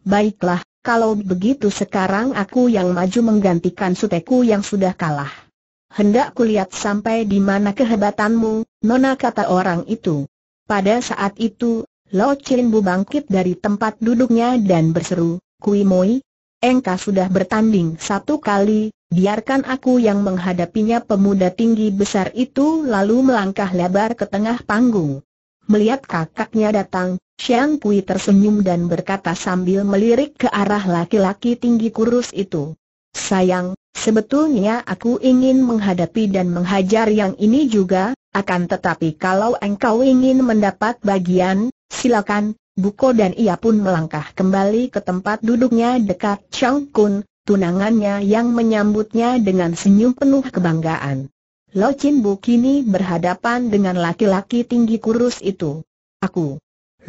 Baiklah, kalau begitu sekarang aku yang maju menggantikan suteku yang sudah kalah. Hendak kulihat sampai di mana kehebatanmu, Nona kata orang itu. Pada saat itu, Lo Chin Bu bangkit dari tempat duduknya dan berseru, Kui Moi, engkau sudah bertanding satu kali, biarkan aku yang menghadapinya pemuda tinggi besar itu lalu melangkah lebar ke tengah panggung. Melihat kakaknya datang, Xiang Pui tersenyum dan berkata sambil melirik ke arah laki-laki tinggi kurus itu. Sayang, sebetulnya aku ingin menghadapi dan menghajar yang ini juga, akan tetapi kalau engkau ingin mendapat bagian, silakan, Buko dan ia pun melangkah kembali ke tempat duduknya dekat Chang Kun, tunangannya yang menyambutnya dengan senyum penuh kebanggaan. Lo Chin Bu kini berhadapan dengan laki-laki tinggi kurus itu. Aku,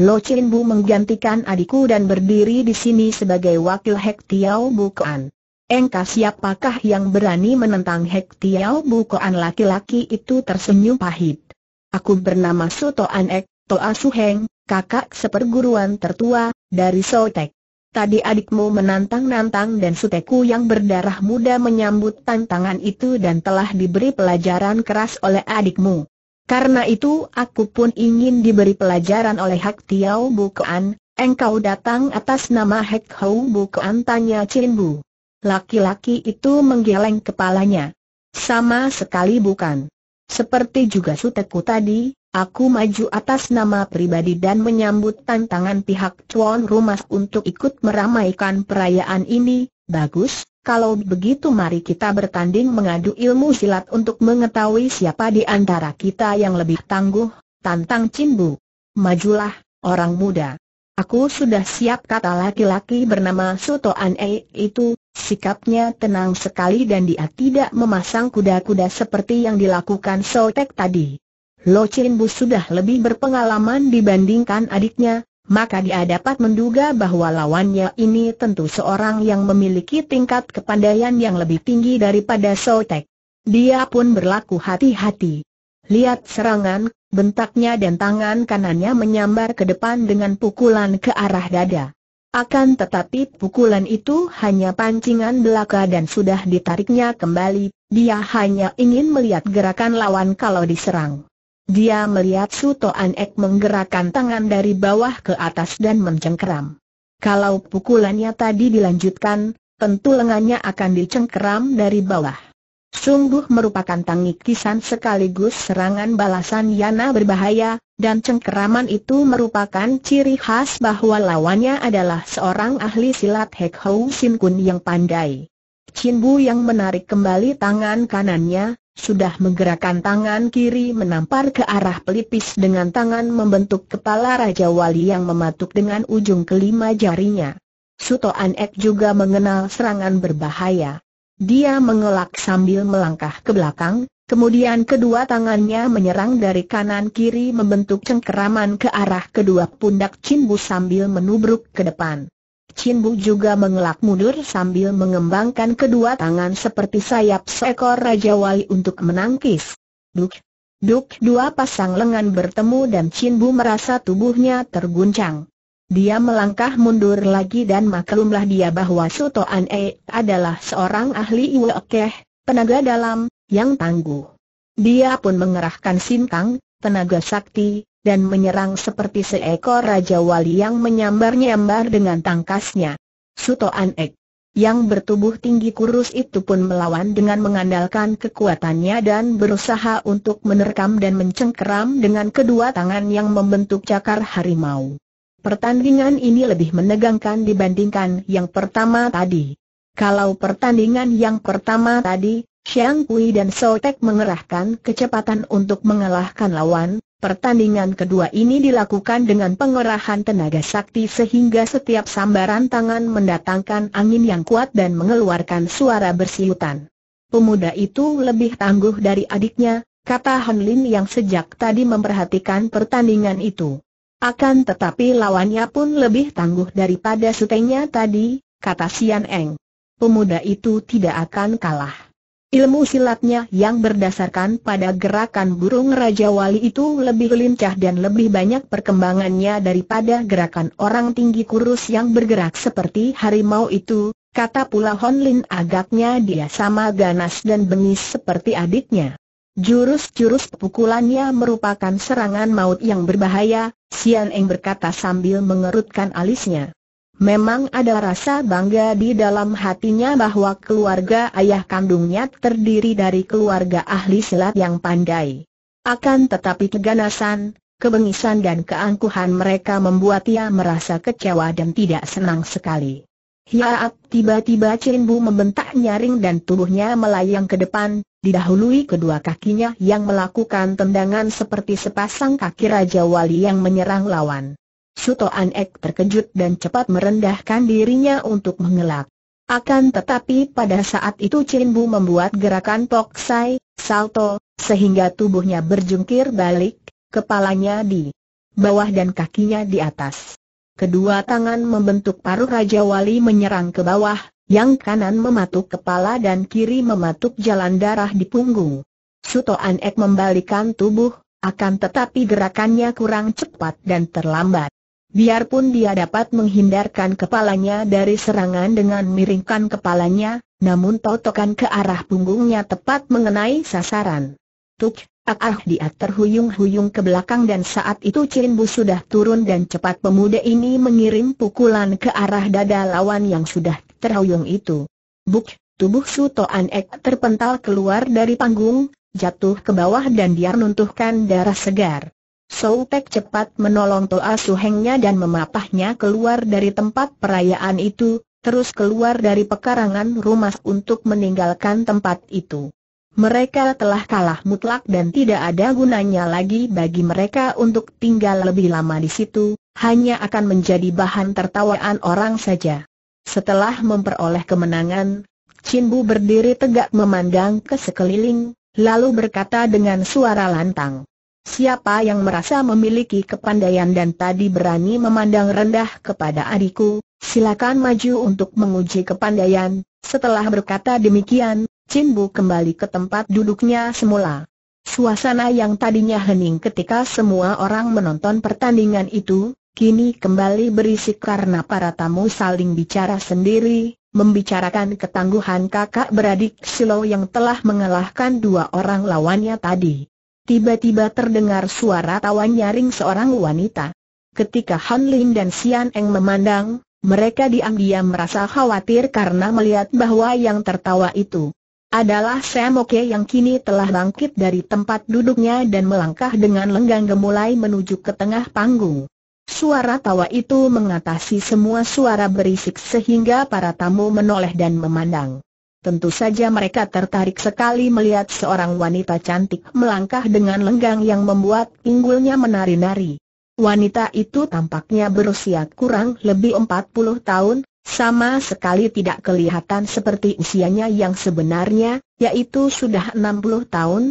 Lo Chin Bu menggantikan adikku dan berdiri di sini sebagai wakil Hek Tiao Koan. Engkau siapakah yang berani menentang Hek Tiao Koan laki-laki itu tersenyum pahit. Aku bernama Su Toan Ek, Toa Su Heng, kakak seperguruan tertua, dari Sotek. Tadi adikmu menantang-nantang dan suteku yang berdarah muda menyambut tantangan itu dan telah diberi pelajaran keras oleh adikmu. Karena itu aku pun ingin diberi pelajaran oleh Hak Tiao Bukuan, engkau datang atas nama Hak Hou bukan? tanya Chin Bu. Laki-laki itu menggeleng kepalanya. Sama sekali bukan. Seperti juga suteku tadi, aku maju atas nama pribadi dan menyambut tantangan pihak Cuan rumah untuk ikut meramaikan perayaan ini, bagus, kalau begitu mari kita bertanding mengadu ilmu silat untuk mengetahui siapa di antara kita yang lebih tangguh, tantang Cimbu. Majulah, orang muda. Aku sudah siap kata laki-laki bernama Suto Ane itu, sikapnya tenang sekali dan dia tidak memasang kuda-kuda seperti yang dilakukan Sotek tadi. Lo Cimbu sudah lebih berpengalaman dibandingkan adiknya, maka dia dapat menduga bahwa lawannya ini tentu seorang yang memiliki tingkat kepandaian yang lebih tinggi daripada Sotek. Dia pun berlaku hati-hati. Lihat serangan, bentaknya dan tangan kanannya menyambar ke depan dengan pukulan ke arah dada. Akan tetapi pukulan itu hanya pancingan belaka dan sudah ditariknya kembali, dia hanya ingin melihat gerakan lawan kalau diserang. Dia melihat Suto Anek menggerakkan tangan dari bawah ke atas dan mencengkeram. Kalau pukulannya tadi dilanjutkan, tentu lengannya akan dicengkeram dari bawah. Sungguh merupakan tangkisan sekaligus serangan balasan Yana berbahaya, dan cengkeraman itu merupakan ciri khas bahwa lawannya adalah seorang ahli silat Hek Hou Sin Kun yang pandai. Chin Bu yang menarik kembali tangan kanannya, sudah menggerakkan tangan kiri menampar ke arah pelipis dengan tangan membentuk kepala Raja Wali yang mematuk dengan ujung kelima jarinya. Suto Anek juga mengenal serangan berbahaya. Dia mengelak sambil melangkah ke belakang, kemudian kedua tangannya menyerang dari kanan kiri membentuk cengkeraman ke arah kedua pundak Cimbu sambil menubruk ke depan. Chin Bu juga mengelak mundur sambil mengembangkan kedua tangan seperti sayap seekor Raja Wali untuk menangkis. Duk! Duk! Dua pasang lengan bertemu dan Chin Bu merasa tubuhnya terguncang. Dia melangkah mundur lagi dan maklumlah dia bahwa Suto An E adalah seorang ahli Iwakeh, tenaga dalam, yang tangguh. Dia pun mengerahkan sintang, tenaga sakti, dan menyerang seperti seekor Raja Wali yang menyambar-nyambar dengan tangkasnya. Suto Anek yang bertubuh tinggi kurus itu pun melawan dengan mengandalkan kekuatannya dan berusaha untuk menerkam dan mencengkeram dengan kedua tangan yang membentuk cakar harimau. Pertandingan ini lebih menegangkan dibandingkan yang pertama tadi. Kalau pertandingan yang pertama tadi, Xiang Kui dan Sotek mengerahkan kecepatan untuk mengalahkan lawan, Pertandingan kedua ini dilakukan dengan pengerahan tenaga sakti sehingga setiap sambaran tangan mendatangkan angin yang kuat dan mengeluarkan suara bersiutan. Pemuda itu lebih tangguh dari adiknya, kata Han Lin yang sejak tadi memperhatikan pertandingan itu. Akan tetapi lawannya pun lebih tangguh daripada sutenya tadi, kata Sian Eng. Pemuda itu tidak akan kalah. Ilmu silatnya yang berdasarkan pada gerakan burung Raja Wali itu lebih lincah dan lebih banyak perkembangannya daripada gerakan orang tinggi kurus yang bergerak seperti harimau itu, kata pula Hon Lin agaknya dia sama ganas dan bengis seperti adiknya. Jurus-jurus pukulannya merupakan serangan maut yang berbahaya, Sian Eng berkata sambil mengerutkan alisnya. Memang ada rasa bangga di dalam hatinya bahwa keluarga ayah kandungnya terdiri dari keluarga ahli silat yang pandai. Akan tetapi keganasan, kebengisan dan keangkuhan mereka membuat ia merasa kecewa dan tidak senang sekali. Hiaat tiba-tiba Cinbu membentak nyaring dan tubuhnya melayang ke depan, didahului kedua kakinya yang melakukan tendangan seperti sepasang kaki Raja Wali yang menyerang lawan. Suto Ek terkejut dan cepat merendahkan dirinya untuk mengelak. Akan tetapi pada saat itu Chin Bu membuat gerakan toksai, salto, sehingga tubuhnya berjungkir balik, kepalanya di bawah dan kakinya di atas. Kedua tangan membentuk paruh Raja Wali menyerang ke bawah, yang kanan mematuk kepala dan kiri mematuk jalan darah di punggung. Suto Ek membalikan tubuh, akan tetapi gerakannya kurang cepat dan terlambat. Biarpun dia dapat menghindarkan kepalanya dari serangan dengan miringkan kepalanya, namun totokan ke arah punggungnya tepat mengenai sasaran. Tuk, ak ah dia terhuyung-huyung ke belakang dan saat itu Chin sudah turun dan cepat pemuda ini mengirim pukulan ke arah dada lawan yang sudah terhuyung itu. Buk, tubuh Su Toan Ek terpental keluar dari panggung, jatuh ke bawah dan dia nuntuhkan darah segar. Sou Pek cepat menolong Toa Suhengnya dan memapahnya keluar dari tempat perayaan itu, terus keluar dari pekarangan rumah untuk meninggalkan tempat itu. Mereka telah kalah mutlak dan tidak ada gunanya lagi bagi mereka untuk tinggal lebih lama di situ, hanya akan menjadi bahan tertawaan orang saja. Setelah memperoleh kemenangan, Chinbu berdiri tegak memandang ke sekeliling, lalu berkata dengan suara lantang. Siapa yang merasa memiliki kepandaian dan tadi berani memandang rendah kepada adikku, silakan maju untuk menguji kepandaian. Setelah berkata demikian, Chin Bu kembali ke tempat duduknya semula. Suasana yang tadinya hening ketika semua orang menonton pertandingan itu, kini kembali berisik karena para tamu saling bicara sendiri, membicarakan ketangguhan kakak beradik Silo yang telah mengalahkan dua orang lawannya tadi. Tiba-tiba terdengar suara tawa nyaring seorang wanita. Ketika Han Lin dan Xian Eng memandang, mereka diam-diam merasa khawatir karena melihat bahwa yang tertawa itu adalah Sam Oke yang kini telah bangkit dari tempat duduknya dan melangkah dengan lenggang gemulai menuju ke tengah panggung. Suara tawa itu mengatasi semua suara berisik sehingga para tamu menoleh dan memandang. Tentu saja mereka tertarik sekali melihat seorang wanita cantik melangkah dengan lenggang yang membuat pinggulnya menari-nari. Wanita itu tampaknya berusia kurang lebih 40 tahun, sama sekali tidak kelihatan seperti usianya yang sebenarnya, yaitu sudah 60 tahun.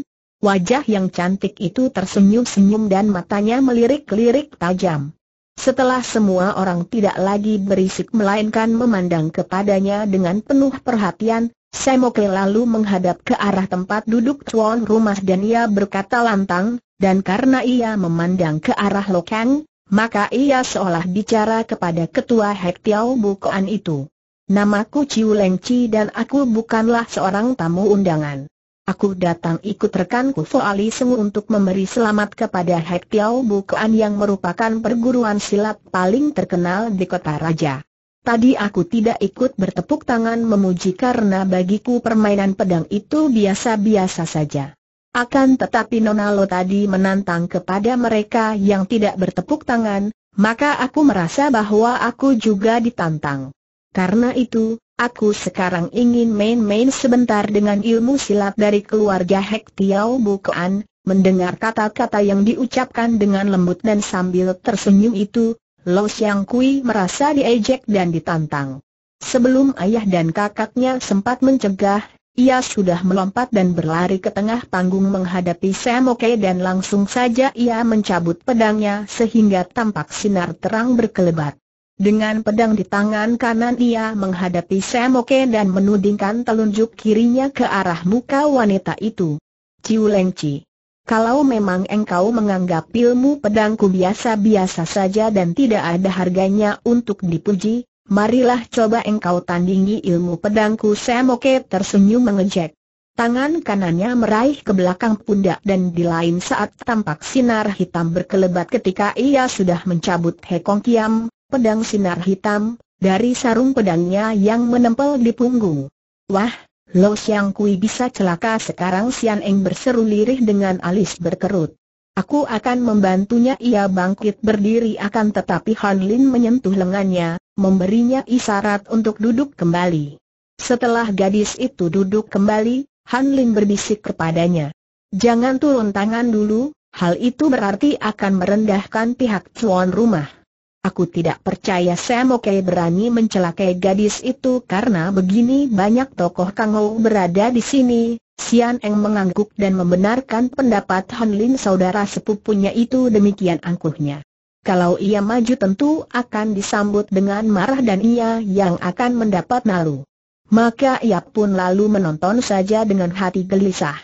Wajah yang cantik itu tersenyum-senyum dan matanya melirik-lirik tajam. Setelah semua orang tidak lagi berisik melainkan memandang kepadanya dengan penuh perhatian, Semokle lalu menghadap ke arah tempat duduk tuan rumah dan ia berkata lantang, dan karena ia memandang ke arah Lokang, maka ia seolah bicara kepada ketua Hek Tiao Bukoan itu. Namaku Ciu Lengci dan aku bukanlah seorang tamu undangan. Aku datang ikut rekanku Ali Sengu untuk memberi selamat kepada Hek Tiao Bukoan yang merupakan perguruan silat paling terkenal di kota Raja. Tadi aku tidak ikut bertepuk tangan memuji karena bagiku permainan pedang itu biasa-biasa saja. Akan tetapi Nonalo tadi menantang kepada mereka yang tidak bertepuk tangan, maka aku merasa bahwa aku juga ditantang. Karena itu, aku sekarang ingin main-main sebentar dengan ilmu silat dari keluarga Hek Tiao Bukaan, mendengar kata-kata yang diucapkan dengan lembut dan sambil tersenyum itu, Lo Xiang Kui merasa diejek dan ditantang. Sebelum ayah dan kakaknya sempat mencegah, ia sudah melompat dan berlari ke tengah panggung menghadapi Semoke dan langsung saja ia mencabut pedangnya sehingga tampak sinar terang berkelebat. Dengan pedang di tangan kanan ia menghadapi Semoke dan menudingkan telunjuk kirinya ke arah muka wanita itu. Ciu Leng Ci. Kalau memang engkau menganggap ilmu pedangku biasa-biasa saja dan tidak ada harganya untuk dipuji, marilah coba engkau tandingi ilmu pedangku Semoke tersenyum mengejek. Tangan kanannya meraih ke belakang pundak dan di lain saat tampak sinar hitam berkelebat ketika ia sudah mencabut Hekong Kiam, pedang sinar hitam, dari sarung pedangnya yang menempel di punggung. Wah, Lo Xiang Kui bisa celaka sekarang Sian Eng berseru lirih dengan alis berkerut. Aku akan membantunya ia bangkit berdiri akan tetapi Han Lin menyentuh lengannya, memberinya isyarat untuk duduk kembali. Setelah gadis itu duduk kembali, Han Lin berbisik kepadanya. Jangan turun tangan dulu, hal itu berarti akan merendahkan pihak cuan rumah. Aku tidak percaya Sam Oke berani mencelakai gadis itu karena begini banyak tokoh Kangou berada di sini. Sian Eng mengangguk dan membenarkan pendapat Han Lin saudara sepupunya itu demikian angkuhnya. Kalau ia maju tentu akan disambut dengan marah dan ia yang akan mendapat nalu. Maka ia pun lalu menonton saja dengan hati gelisah.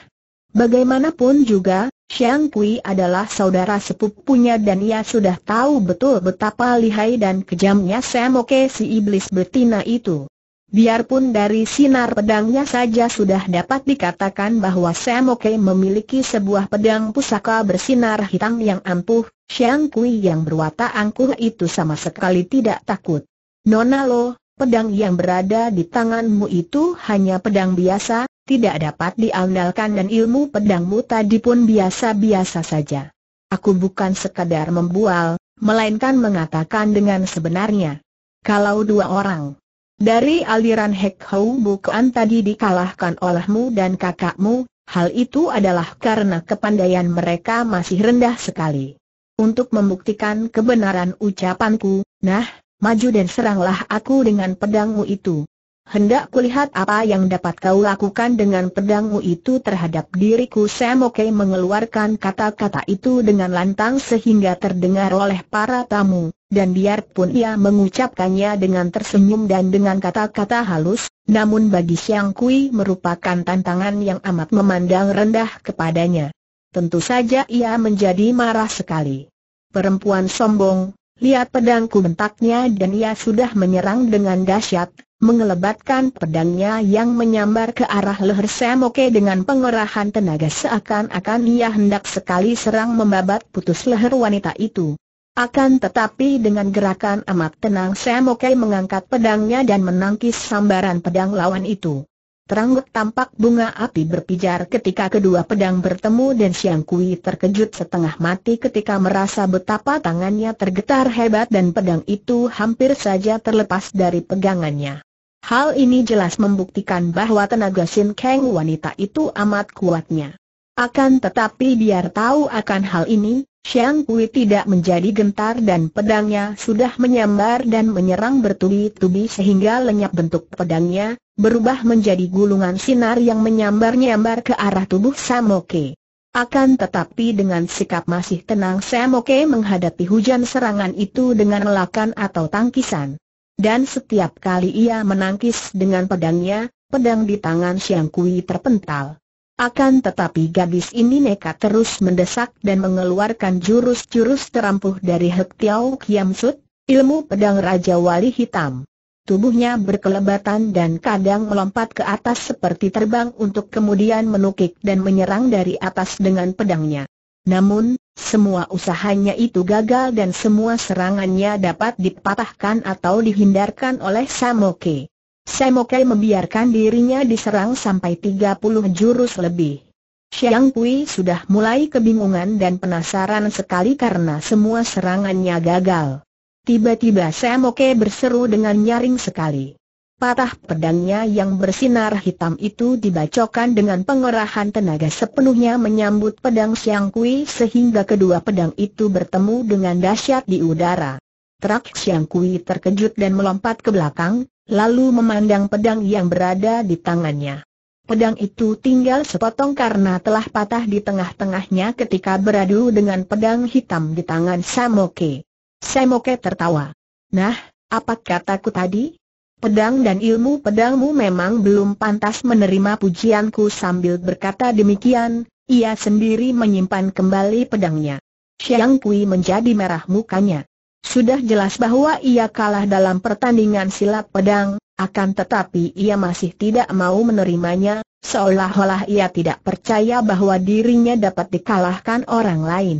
Bagaimanapun juga, Xiang Kui adalah saudara sepupunya dan ia sudah tahu betul betapa lihai dan kejamnya Semoke si iblis betina itu. Biarpun dari sinar pedangnya saja sudah dapat dikatakan bahwa Semoke memiliki sebuah pedang pusaka bersinar hitam yang ampuh, Xiang Kui yang berwatak angkuh itu sama sekali tidak takut. Nona Lo, pedang yang berada di tanganmu itu hanya pedang biasa, tidak dapat diandalkan dan ilmu pedangmu tadi pun biasa-biasa saja. Aku bukan sekadar membual, melainkan mengatakan dengan sebenarnya. Kalau dua orang dari aliran Hek Hou bukan tadi dikalahkan olehmu dan kakakmu, hal itu adalah karena kepandaian mereka masih rendah sekali. Untuk membuktikan kebenaran ucapanku, nah, maju dan seranglah aku dengan pedangmu itu hendak kulihat apa yang dapat kau lakukan dengan pedangmu itu terhadap diriku Oke mengeluarkan kata-kata itu dengan lantang sehingga terdengar oleh para tamu, dan biarpun ia mengucapkannya dengan tersenyum dan dengan kata-kata halus, namun bagi Siang Kui merupakan tantangan yang amat memandang rendah kepadanya. Tentu saja ia menjadi marah sekali. Perempuan sombong, lihat pedangku bentaknya dan ia sudah menyerang dengan dahsyat, mengelebatkan pedangnya yang menyambar ke arah leher Semoke dengan pengerahan tenaga seakan-akan ia hendak sekali serang membabat putus leher wanita itu. Akan tetapi dengan gerakan amat tenang Semoke mengangkat pedangnya dan menangkis sambaran pedang lawan itu. Teranggut tampak bunga api berpijar ketika kedua pedang bertemu dan Siang Kui terkejut setengah mati ketika merasa betapa tangannya tergetar hebat dan pedang itu hampir saja terlepas dari pegangannya. Hal ini jelas membuktikan bahwa tenaga Sin Kang wanita itu amat kuatnya. Akan tetapi biar tahu akan hal ini, Xiang Kui tidak menjadi gentar dan pedangnya sudah menyambar dan menyerang bertubi-tubi sehingga lenyap bentuk pedangnya, berubah menjadi gulungan sinar yang menyambar-nyambar ke arah tubuh Samoke. Akan tetapi dengan sikap masih tenang Samoke menghadapi hujan serangan itu dengan lelakan atau tangkisan. Dan setiap kali ia menangkis dengan pedangnya, pedang di tangan Siang Kui terpental. Akan tetapi gadis ini nekat terus mendesak dan mengeluarkan jurus-jurus terampuh dari Hek Tiau Kiam Sut, ilmu pedang Raja Wali Hitam. Tubuhnya berkelebatan dan kadang melompat ke atas seperti terbang untuk kemudian menukik dan menyerang dari atas dengan pedangnya. Namun, semua usahanya itu gagal dan semua serangannya dapat dipatahkan atau dihindarkan oleh Samoke. Samoke membiarkan dirinya diserang sampai 30 jurus lebih. Xiang Pui sudah mulai kebingungan dan penasaran sekali karena semua serangannya gagal. Tiba-tiba Samoke berseru dengan nyaring sekali. Patah pedangnya yang bersinar hitam itu dibacokan dengan pengerahan tenaga sepenuhnya menyambut pedang Siang Kui sehingga kedua pedang itu bertemu dengan dahsyat di udara. Terak Siang Kui terkejut dan melompat ke belakang, lalu memandang pedang yang berada di tangannya. Pedang itu tinggal sepotong karena telah patah di tengah-tengahnya ketika beradu dengan pedang hitam di tangan Samoke. Samoke tertawa. Nah, apa kataku tadi? pedang dan ilmu pedangmu memang belum pantas menerima pujianku sambil berkata demikian, ia sendiri menyimpan kembali pedangnya. Xiang Kui menjadi merah mukanya. Sudah jelas bahwa ia kalah dalam pertandingan silat pedang, akan tetapi ia masih tidak mau menerimanya, seolah-olah ia tidak percaya bahwa dirinya dapat dikalahkan orang lain.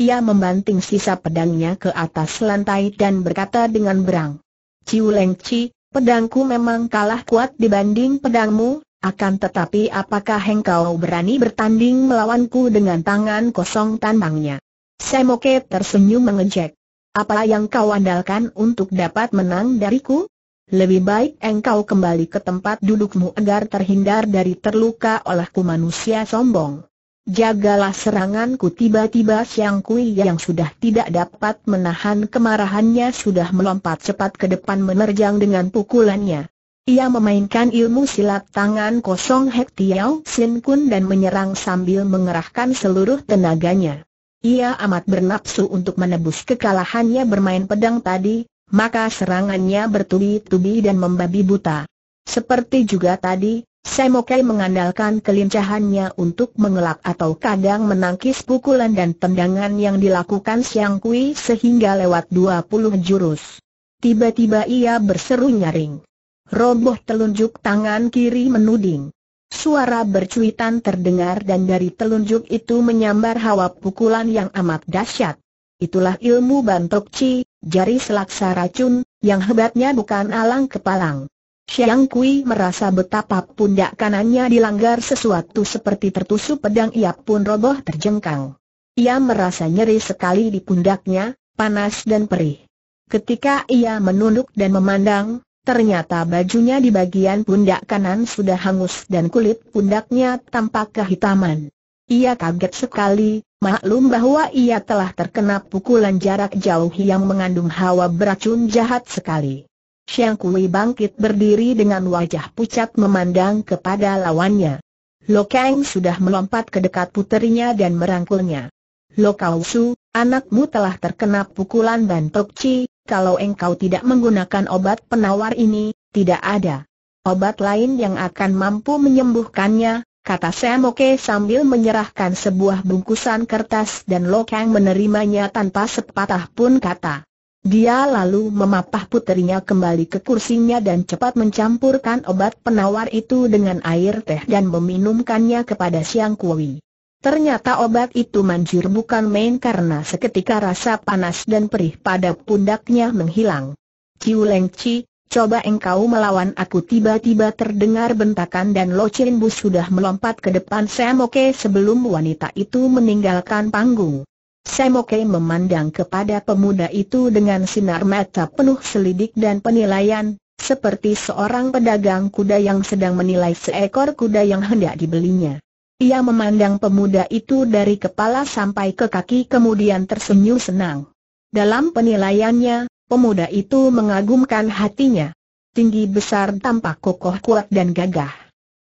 Ia membanting sisa pedangnya ke atas lantai dan berkata dengan berang, Ciu Leng Ci, pedangku memang kalah kuat dibanding pedangmu, akan tetapi apakah engkau berani bertanding melawanku dengan tangan kosong tandangnya? Semoke tersenyum mengejek. Apa yang kau andalkan untuk dapat menang dariku? Lebih baik engkau kembali ke tempat dudukmu agar terhindar dari terluka olehku manusia sombong. Jagalah seranganku tiba-tiba Siang Kui yang sudah tidak dapat menahan kemarahannya sudah melompat cepat ke depan menerjang dengan pukulannya. Ia memainkan ilmu silat tangan kosong Hek Tiao Sin Kun dan menyerang sambil mengerahkan seluruh tenaganya. Ia amat bernapsu untuk menebus kekalahannya bermain pedang tadi, maka serangannya bertubi-tubi dan membabi buta. Seperti juga tadi, Semokai mengandalkan kelincahannya untuk mengelak atau kadang menangkis pukulan dan tendangan yang dilakukan Siang Kui sehingga lewat 20 jurus. Tiba-tiba ia berseru nyaring. Roboh telunjuk tangan kiri menuding. Suara bercuitan terdengar dan dari telunjuk itu menyambar hawa pukulan yang amat dahsyat. Itulah ilmu bantok ci, jari selaksa racun, yang hebatnya bukan alang kepalang. Xiang Kui merasa betapa pundak kanannya dilanggar sesuatu seperti tertusuk pedang ia pun roboh terjengkang. Ia merasa nyeri sekali di pundaknya, panas dan perih. Ketika ia menunduk dan memandang, ternyata bajunya di bagian pundak kanan sudah hangus dan kulit pundaknya tampak kehitaman. Ia kaget sekali, maklum bahwa ia telah terkena pukulan jarak jauh yang mengandung hawa beracun jahat sekali. Xiang Kui bangkit berdiri dengan wajah pucat memandang kepada lawannya. Lo Kang sudah melompat ke dekat puterinya dan merangkulnya. Lo Kau Su, anakmu telah terkena pukulan dan Ci, kalau engkau tidak menggunakan obat penawar ini, tidak ada obat lain yang akan mampu menyembuhkannya, kata Oke sambil menyerahkan sebuah bungkusan kertas dan Lokang menerimanya tanpa sepatah pun kata. Dia lalu memapah putrinya kembali ke kursinya dan cepat mencampurkan obat penawar itu dengan air teh dan meminumkannya kepada Siang Kui. Ternyata obat itu manjur bukan main karena seketika rasa panas dan perih pada pundaknya menghilang. Ciu Leng Ci, coba engkau melawan aku tiba-tiba terdengar bentakan dan Lo Chin Bu sudah melompat ke depan Sam Oke sebelum wanita itu meninggalkan panggung. Semoke memandang kepada pemuda itu dengan sinar mata penuh selidik dan penilaian, seperti seorang pedagang kuda yang sedang menilai seekor kuda yang hendak dibelinya. Ia memandang pemuda itu dari kepala sampai ke kaki kemudian tersenyum senang. Dalam penilaiannya, pemuda itu mengagumkan hatinya. Tinggi besar tampak kokoh kuat dan gagah.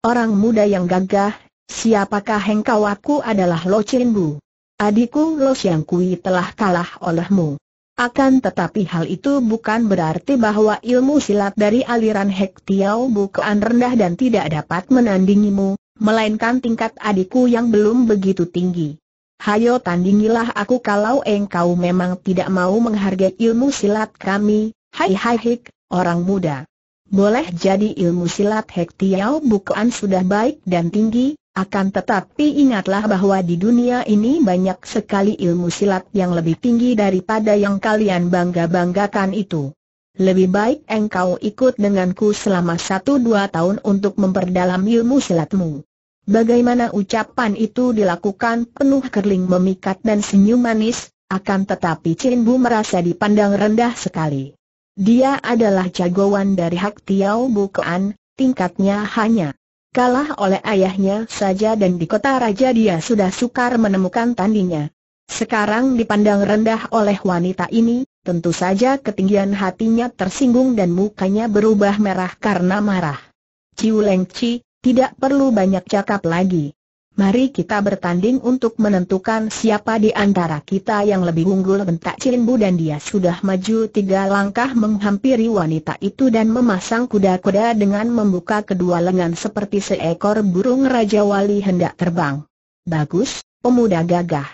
Orang muda yang gagah, siapakah engkau aku adalah Lo Chin Bu adikku Lo Siang Kui telah kalah olehmu. Akan tetapi hal itu bukan berarti bahwa ilmu silat dari aliran Hek Tiao bukan rendah dan tidak dapat menandingimu, melainkan tingkat adikku yang belum begitu tinggi. Hayo tandingilah aku kalau engkau memang tidak mau menghargai ilmu silat kami, hai hai hik, orang muda. Boleh jadi ilmu silat Hek Tiao bukan sudah baik dan tinggi, akan tetapi ingatlah bahwa di dunia ini banyak sekali ilmu silat yang lebih tinggi daripada yang kalian bangga-banggakan itu. Lebih baik engkau ikut denganku selama satu dua tahun untuk memperdalam ilmu silatmu. Bagaimana ucapan itu dilakukan penuh kerling memikat dan senyum manis, akan tetapi Chin Bu merasa dipandang rendah sekali. Dia adalah jagoan dari Hak Tiao bukan? tingkatnya hanya Kalah oleh ayahnya saja dan di kota raja dia sudah sukar menemukan tandingnya. Sekarang dipandang rendah oleh wanita ini, tentu saja ketinggian hatinya tersinggung dan mukanya berubah merah karena marah. Ciu Leng tidak perlu banyak cakap lagi. Mari kita bertanding untuk menentukan siapa di antara kita yang lebih unggul bentak Cilimbu dan dia sudah maju tiga langkah menghampiri wanita itu dan memasang kuda-kuda dengan membuka kedua lengan seperti seekor burung Raja Wali hendak terbang. Bagus, pemuda gagah.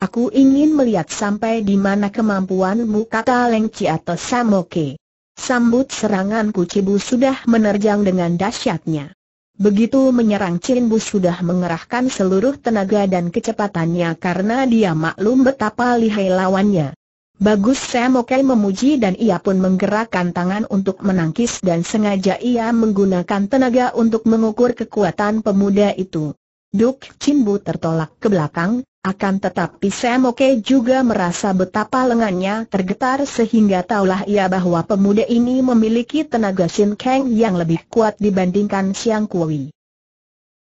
Aku ingin melihat sampai di mana kemampuanmu kata lengci atau Samoke. Sambut serangan Kucibu sudah menerjang dengan dahsyatnya. Begitu menyerang Chin Bu sudah mengerahkan seluruh tenaga dan kecepatannya karena dia maklum betapa lihai lawannya. Bagus Oke memuji dan ia pun menggerakkan tangan untuk menangkis dan sengaja ia menggunakan tenaga untuk mengukur kekuatan pemuda itu. Duk Chin Bu tertolak ke belakang, akan tetapi Sam Oke juga merasa betapa lengannya tergetar sehingga taulah ia bahwa pemuda ini memiliki tenaga Shin Kang yang lebih kuat dibandingkan Siang Kui.